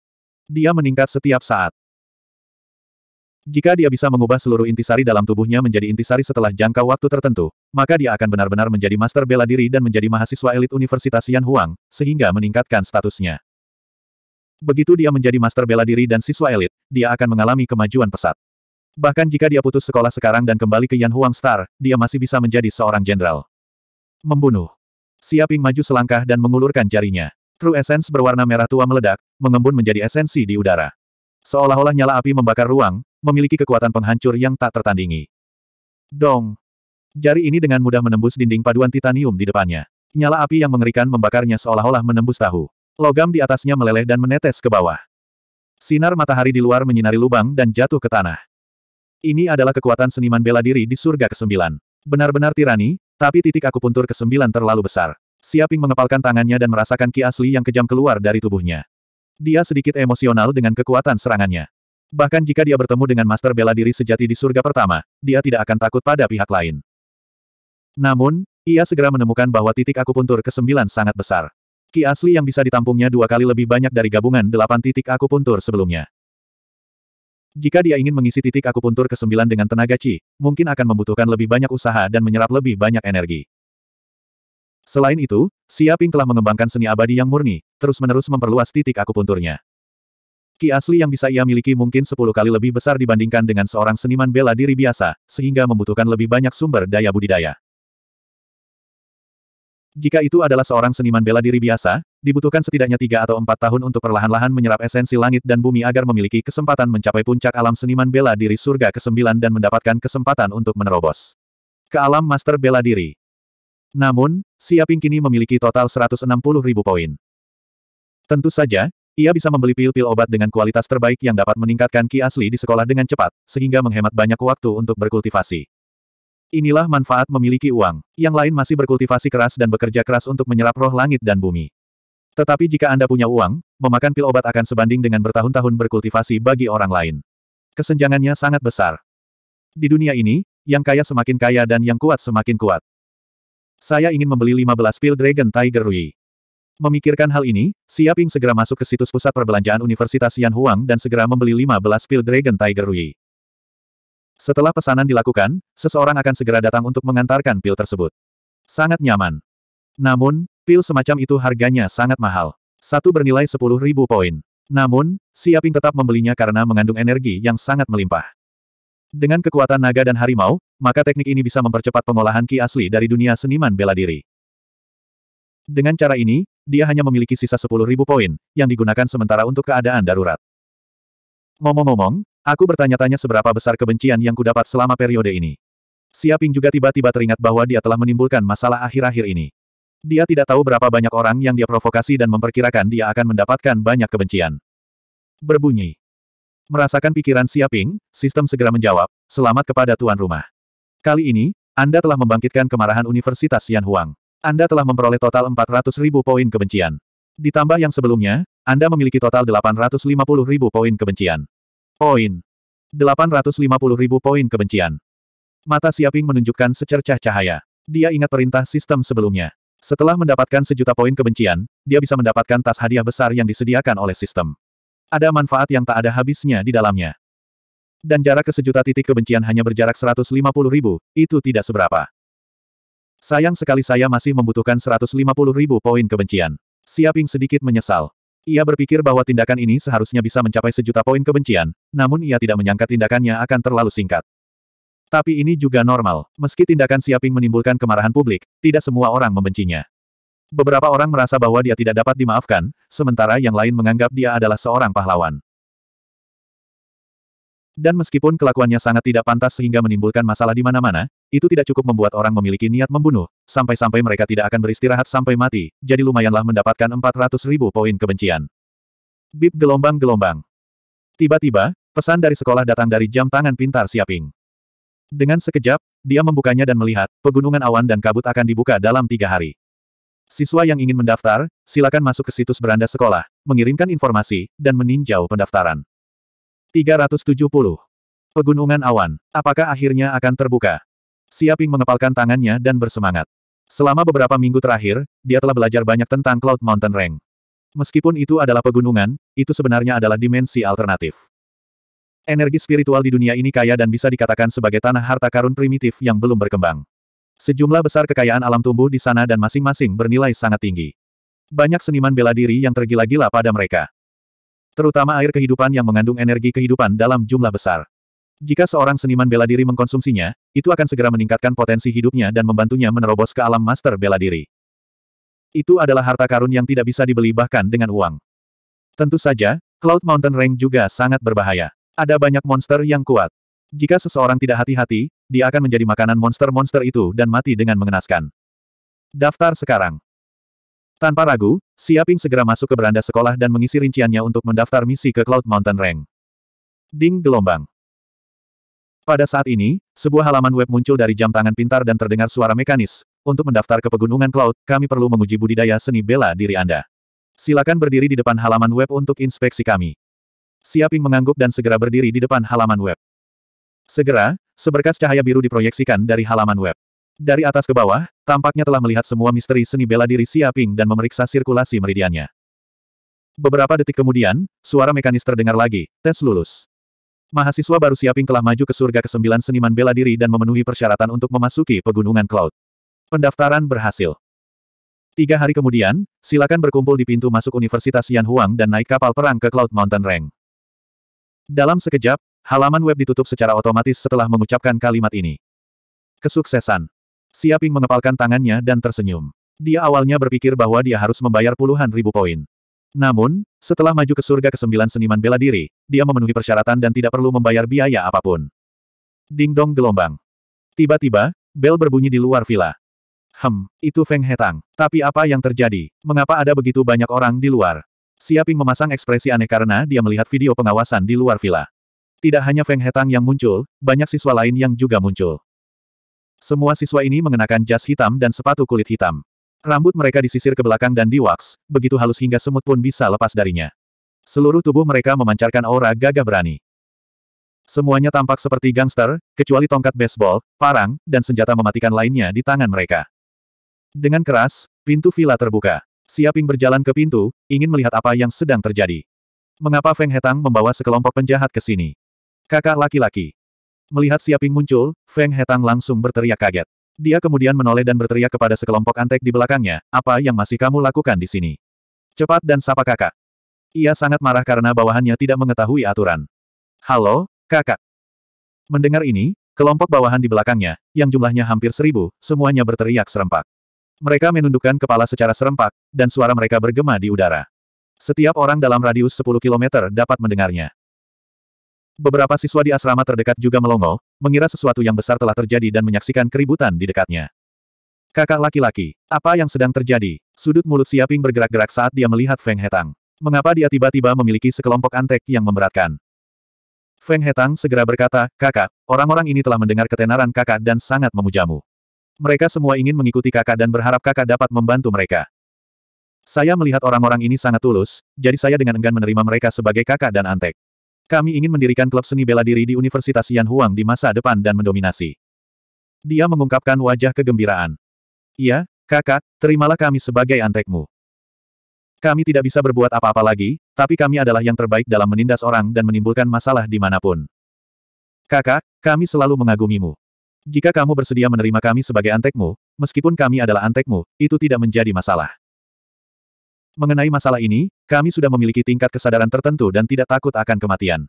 Dia meningkat setiap saat. Jika dia bisa mengubah seluruh intisari dalam tubuhnya menjadi intisari setelah jangka waktu tertentu, maka dia akan benar-benar menjadi master bela diri dan menjadi mahasiswa elit Universitas Yan Huang, sehingga meningkatkan statusnya. Begitu dia menjadi master bela diri dan siswa elit, dia akan mengalami kemajuan pesat. Bahkan jika dia putus sekolah sekarang dan kembali ke Yan Huang Star, dia masih bisa menjadi seorang jenderal. Membunuh. Siaping maju selangkah dan mengulurkan jarinya. True Essence berwarna merah tua meledak, mengembun menjadi esensi di udara. Seolah-olah nyala api membakar ruang, memiliki kekuatan penghancur yang tak tertandingi. Dong. Jari ini dengan mudah menembus dinding paduan titanium di depannya. Nyala api yang mengerikan membakarnya seolah-olah menembus tahu. Logam di atasnya meleleh dan menetes ke bawah. Sinar matahari di luar menyinari lubang dan jatuh ke tanah. Ini adalah kekuatan seniman bela diri di surga kesembilan. Benar-benar tirani, tapi titik aku puntur kesembilan terlalu besar. Siaping mengepalkan tangannya dan merasakan ki asli yang kejam keluar dari tubuhnya. Dia sedikit emosional dengan kekuatan serangannya. Bahkan jika dia bertemu dengan master bela diri sejati di surga pertama, dia tidak akan takut pada pihak lain. Namun, ia segera menemukan bahwa titik akupuntur kesembilan sangat besar. Ki asli yang bisa ditampungnya dua kali lebih banyak dari gabungan delapan titik akupuntur sebelumnya. Jika dia ingin mengisi titik akupuntur ke-9 dengan tenaga Qi, mungkin akan membutuhkan lebih banyak usaha dan menyerap lebih banyak energi. Selain itu, Siaping telah mengembangkan seni abadi yang murni, terus-menerus memperluas titik akupunturnya. Ki asli yang bisa ia miliki mungkin 10 kali lebih besar dibandingkan dengan seorang seniman bela diri biasa, sehingga membutuhkan lebih banyak sumber daya budidaya. Jika itu adalah seorang seniman bela diri biasa, dibutuhkan setidaknya tiga atau empat tahun untuk perlahan-lahan menyerap esensi langit dan bumi agar memiliki kesempatan mencapai puncak alam seniman bela diri surga ke-9 dan mendapatkan kesempatan untuk menerobos ke alam master bela diri. Namun, Siaping kini memiliki total 160 ribu poin. Tentu saja, ia bisa membeli pil-pil obat dengan kualitas terbaik yang dapat meningkatkan ki asli di sekolah dengan cepat, sehingga menghemat banyak waktu untuk berkultivasi. Inilah manfaat memiliki uang. Yang lain masih berkultivasi keras dan bekerja keras untuk menyerap roh langit dan bumi. Tetapi jika Anda punya uang, memakan pil obat akan sebanding dengan bertahun-tahun berkultivasi bagi orang lain. Kesenjangannya sangat besar. Di dunia ini, yang kaya semakin kaya dan yang kuat semakin kuat. Saya ingin membeli 15 pil Dragon Tiger Rui. Memikirkan hal ini, Siaping segera masuk ke situs pusat perbelanjaan Universitas Yan Huang dan segera membeli 15 pil Dragon Tiger Rui. Setelah pesanan dilakukan, seseorang akan segera datang untuk mengantarkan pil tersebut. Sangat nyaman. Namun, pil semacam itu harganya sangat mahal. Satu bernilai 10.000 poin. Namun, Siaping tetap membelinya karena mengandung energi yang sangat melimpah. Dengan kekuatan naga dan harimau, maka teknik ini bisa mempercepat pengolahan ki asli dari dunia seniman bela diri. Dengan cara ini, dia hanya memiliki sisa 10.000 poin, yang digunakan sementara untuk keadaan darurat. Ngomong-ngomong, Aku bertanya-tanya seberapa besar kebencian yang kudapat selama periode ini. Siaping juga tiba-tiba teringat bahwa dia telah menimbulkan masalah akhir-akhir ini. Dia tidak tahu berapa banyak orang yang dia provokasi dan memperkirakan dia akan mendapatkan banyak kebencian. Berbunyi. Merasakan pikiran Siaping, sistem segera menjawab, selamat kepada tuan rumah. Kali ini, Anda telah membangkitkan kemarahan Universitas Yan Huang. Anda telah memperoleh total 400 ribu poin kebencian. Ditambah yang sebelumnya, Anda memiliki total 850 ribu poin kebencian. Poin. 850 ribu poin kebencian. Mata Siaping menunjukkan secercah cahaya. Dia ingat perintah sistem sebelumnya. Setelah mendapatkan sejuta poin kebencian, dia bisa mendapatkan tas hadiah besar yang disediakan oleh sistem. Ada manfaat yang tak ada habisnya di dalamnya. Dan jarak ke sejuta titik kebencian hanya berjarak 150 ribu, itu tidak seberapa. Sayang sekali saya masih membutuhkan 150 ribu poin kebencian. Siaping sedikit menyesal. Ia berpikir bahwa tindakan ini seharusnya bisa mencapai sejuta poin kebencian, namun ia tidak menyangka tindakannya akan terlalu singkat. Tapi ini juga normal, meski tindakan Siaping menimbulkan kemarahan publik, tidak semua orang membencinya. Beberapa orang merasa bahwa dia tidak dapat dimaafkan, sementara yang lain menganggap dia adalah seorang pahlawan. Dan meskipun kelakuannya sangat tidak pantas sehingga menimbulkan masalah di mana-mana, itu tidak cukup membuat orang memiliki niat membunuh, sampai-sampai mereka tidak akan beristirahat sampai mati, jadi lumayanlah mendapatkan 400 ribu poin kebencian. Bip gelombang-gelombang. Tiba-tiba, pesan dari sekolah datang dari jam tangan pintar Siaping. Dengan sekejap, dia membukanya dan melihat, pegunungan awan dan kabut akan dibuka dalam tiga hari. Siswa yang ingin mendaftar, silakan masuk ke situs beranda sekolah, mengirimkan informasi, dan meninjau pendaftaran. 370. Pegunungan awan, apakah akhirnya akan terbuka? Siaping mengepalkan tangannya dan bersemangat. Selama beberapa minggu terakhir, dia telah belajar banyak tentang Cloud Mountain Range. Meskipun itu adalah pegunungan, itu sebenarnya adalah dimensi alternatif. Energi spiritual di dunia ini kaya dan bisa dikatakan sebagai tanah harta karun primitif yang belum berkembang. Sejumlah besar kekayaan alam tumbuh di sana dan masing-masing bernilai sangat tinggi. Banyak seniman bela diri yang tergila-gila pada mereka. Terutama air kehidupan yang mengandung energi kehidupan dalam jumlah besar. Jika seorang seniman bela diri mengkonsumsinya, itu akan segera meningkatkan potensi hidupnya dan membantunya menerobos ke alam master bela diri. Itu adalah harta karun yang tidak bisa dibeli bahkan dengan uang. Tentu saja, Cloud Mountain Range juga sangat berbahaya. Ada banyak monster yang kuat. Jika seseorang tidak hati-hati, dia akan menjadi makanan monster-monster itu dan mati dengan mengenaskan. Daftar sekarang. Tanpa ragu, Siaping segera masuk ke beranda sekolah dan mengisi rinciannya untuk mendaftar misi ke Cloud Mountain Range. Ding gelombang. Pada saat ini, sebuah halaman web muncul dari jam tangan pintar dan terdengar suara mekanis. Untuk mendaftar ke Pegunungan Cloud, kami perlu menguji budidaya seni bela diri Anda. Silakan berdiri di depan halaman web untuk inspeksi kami. Siaping mengangguk dan segera berdiri di depan halaman web. Segera, seberkas cahaya biru diproyeksikan dari halaman web. Dari atas ke bawah, tampaknya telah melihat semua misteri seni bela diri Siaping dan memeriksa sirkulasi meridiannya. Beberapa detik kemudian, suara mekanis terdengar lagi, tes lulus. Mahasiswa baru siaping telah maju ke surga kesembilan seniman bela diri dan memenuhi persyaratan untuk memasuki pegunungan Cloud. Pendaftaran berhasil. Tiga hari kemudian, silakan berkumpul di pintu masuk Universitas Yanhuang dan naik kapal perang ke Cloud Mountain Range. Dalam sekejap, halaman web ditutup secara otomatis setelah mengucapkan kalimat ini. Kesuksesan. Siaping mengepalkan tangannya dan tersenyum. Dia awalnya berpikir bahwa dia harus membayar puluhan ribu poin. Namun, setelah maju ke surga kesembilan seniman bela diri, dia memenuhi persyaratan dan tidak perlu membayar biaya apapun. Ding dong gelombang. Tiba-tiba, bel berbunyi di luar villa. Hem, itu Feng Hetang. Tapi apa yang terjadi? Mengapa ada begitu banyak orang di luar? Siaping memasang ekspresi aneh karena dia melihat video pengawasan di luar villa. Tidak hanya Feng Hetang yang muncul, banyak siswa lain yang juga muncul. Semua siswa ini mengenakan jas hitam dan sepatu kulit hitam. Rambut mereka disisir ke belakang dan diwaks, begitu halus hingga semut pun bisa lepas darinya. Seluruh tubuh mereka memancarkan aura gagah berani. Semuanya tampak seperti gangster, kecuali tongkat baseball, parang, dan senjata mematikan lainnya di tangan mereka. Dengan keras, pintu villa terbuka. Siaping berjalan ke pintu, ingin melihat apa yang sedang terjadi. Mengapa Feng Hetang membawa sekelompok penjahat ke sini? Kakak laki-laki. Melihat Siaping muncul, Feng Hetang langsung berteriak kaget. Dia kemudian menoleh dan berteriak kepada sekelompok antek di belakangnya, apa yang masih kamu lakukan di sini? Cepat dan sapa kakak. Ia sangat marah karena bawahannya tidak mengetahui aturan. Halo, kakak. Mendengar ini, kelompok bawahan di belakangnya, yang jumlahnya hampir seribu, semuanya berteriak serempak. Mereka menundukkan kepala secara serempak, dan suara mereka bergema di udara. Setiap orang dalam radius 10 km dapat mendengarnya. Beberapa siswa di asrama terdekat juga melongo, mengira sesuatu yang besar telah terjadi dan menyaksikan keributan di dekatnya. Kakak laki-laki, apa yang sedang terjadi? Sudut mulut Siaping bergerak-gerak saat dia melihat Feng Hetang. Mengapa dia tiba-tiba memiliki sekelompok antek yang memberatkan? Feng Hetang segera berkata, kakak, orang-orang ini telah mendengar ketenaran kakak dan sangat memujamu. Mereka semua ingin mengikuti kakak dan berharap kakak dapat membantu mereka. Saya melihat orang-orang ini sangat tulus, jadi saya dengan enggan menerima mereka sebagai kakak dan antek. Kami ingin mendirikan klub seni bela diri di Universitas Yan Huang di masa depan dan mendominasi. Dia mengungkapkan wajah kegembiraan. Iya, kakak, terimalah kami sebagai antekmu. Kami tidak bisa berbuat apa-apa lagi, tapi kami adalah yang terbaik dalam menindas orang dan menimbulkan masalah di manapun. Kakak, kami selalu mengagumimu. Jika kamu bersedia menerima kami sebagai antekmu, meskipun kami adalah antekmu, itu tidak menjadi masalah. Mengenai masalah ini, kami sudah memiliki tingkat kesadaran tertentu dan tidak takut akan kematian.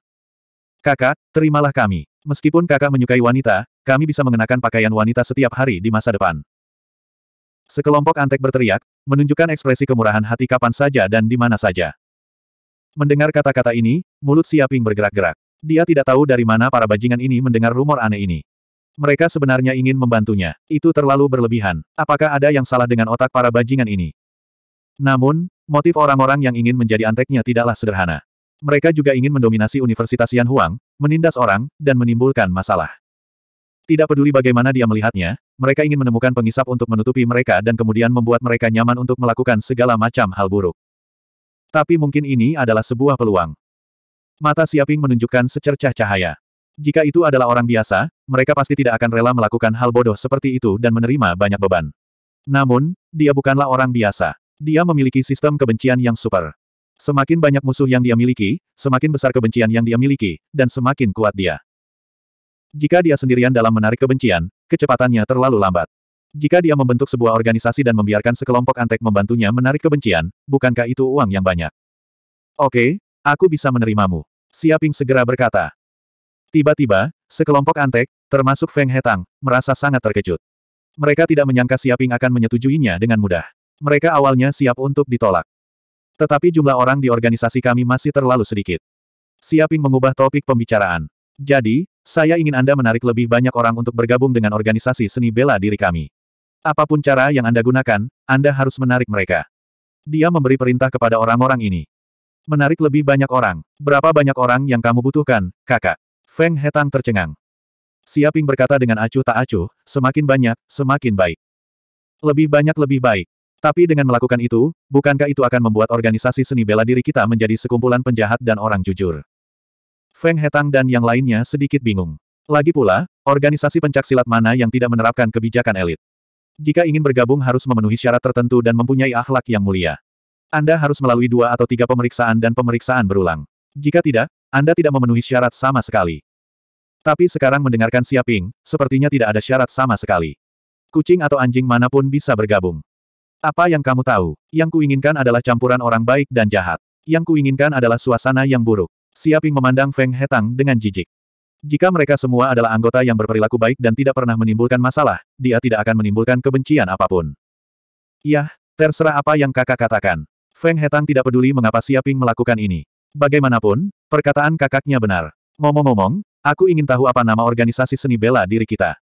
Kakak, terimalah kami. Meskipun kakak menyukai wanita, kami bisa mengenakan pakaian wanita setiap hari di masa depan. Sekelompok antek berteriak, menunjukkan ekspresi kemurahan hati kapan saja dan di mana saja. Mendengar kata-kata ini, mulut Siaping bergerak-gerak. Dia tidak tahu dari mana para bajingan ini mendengar rumor aneh ini. Mereka sebenarnya ingin membantunya. Itu terlalu berlebihan. Apakah ada yang salah dengan otak para bajingan ini? Namun, motif orang-orang yang ingin menjadi anteknya tidaklah sederhana. Mereka juga ingin mendominasi Universitas Yan Huang, menindas orang, dan menimbulkan masalah. Tidak peduli bagaimana dia melihatnya, mereka ingin menemukan pengisap untuk menutupi mereka dan kemudian membuat mereka nyaman untuk melakukan segala macam hal buruk. Tapi mungkin ini adalah sebuah peluang. Mata Siaping menunjukkan secercah cahaya. Jika itu adalah orang biasa, mereka pasti tidak akan rela melakukan hal bodoh seperti itu dan menerima banyak beban. Namun, dia bukanlah orang biasa. Dia memiliki sistem kebencian yang super. Semakin banyak musuh yang dia miliki, semakin besar kebencian yang dia miliki, dan semakin kuat dia. Jika dia sendirian dalam menarik kebencian, kecepatannya terlalu lambat. Jika dia membentuk sebuah organisasi dan membiarkan sekelompok antek membantunya menarik kebencian, bukankah itu uang yang banyak? Oke, aku bisa menerimamu. Siaping segera berkata. Tiba-tiba, sekelompok antek, termasuk Feng Hetang, merasa sangat terkejut. Mereka tidak menyangka Siaping akan menyetujuinya dengan mudah. Mereka awalnya siap untuk ditolak. Tetapi jumlah orang di organisasi kami masih terlalu sedikit. Siaping mengubah topik pembicaraan. Jadi, saya ingin Anda menarik lebih banyak orang untuk bergabung dengan organisasi seni bela diri kami. Apapun cara yang Anda gunakan, Anda harus menarik mereka. Dia memberi perintah kepada orang-orang ini. Menarik lebih banyak orang. Berapa banyak orang yang kamu butuhkan, kakak? Feng Hetang tercengang. Siaping berkata dengan acuh tak acuh, semakin banyak, semakin baik. Lebih banyak lebih baik. Tapi dengan melakukan itu, bukankah itu akan membuat organisasi seni bela diri kita menjadi sekumpulan penjahat dan orang jujur? Feng Hetang dan yang lainnya sedikit bingung. Lagi pula, organisasi pencaksilat mana yang tidak menerapkan kebijakan elit? Jika ingin bergabung harus memenuhi syarat tertentu dan mempunyai akhlak yang mulia. Anda harus melalui dua atau tiga pemeriksaan dan pemeriksaan berulang. Jika tidak, Anda tidak memenuhi syarat sama sekali. Tapi sekarang mendengarkan Siaping, sepertinya tidak ada syarat sama sekali. Kucing atau anjing manapun bisa bergabung. Apa yang kamu tahu? Yang kuinginkan adalah campuran orang baik dan jahat. Yang kuinginkan adalah suasana yang buruk. Siaping memandang Feng Hetang dengan jijik. Jika mereka semua adalah anggota yang berperilaku baik dan tidak pernah menimbulkan masalah, dia tidak akan menimbulkan kebencian apapun. Yah, terserah apa yang kakak katakan. Feng Hetang tidak peduli mengapa Siaping melakukan ini. Bagaimanapun, perkataan kakaknya benar. Ngomong-ngomong, aku ingin tahu apa nama organisasi seni bela diri kita.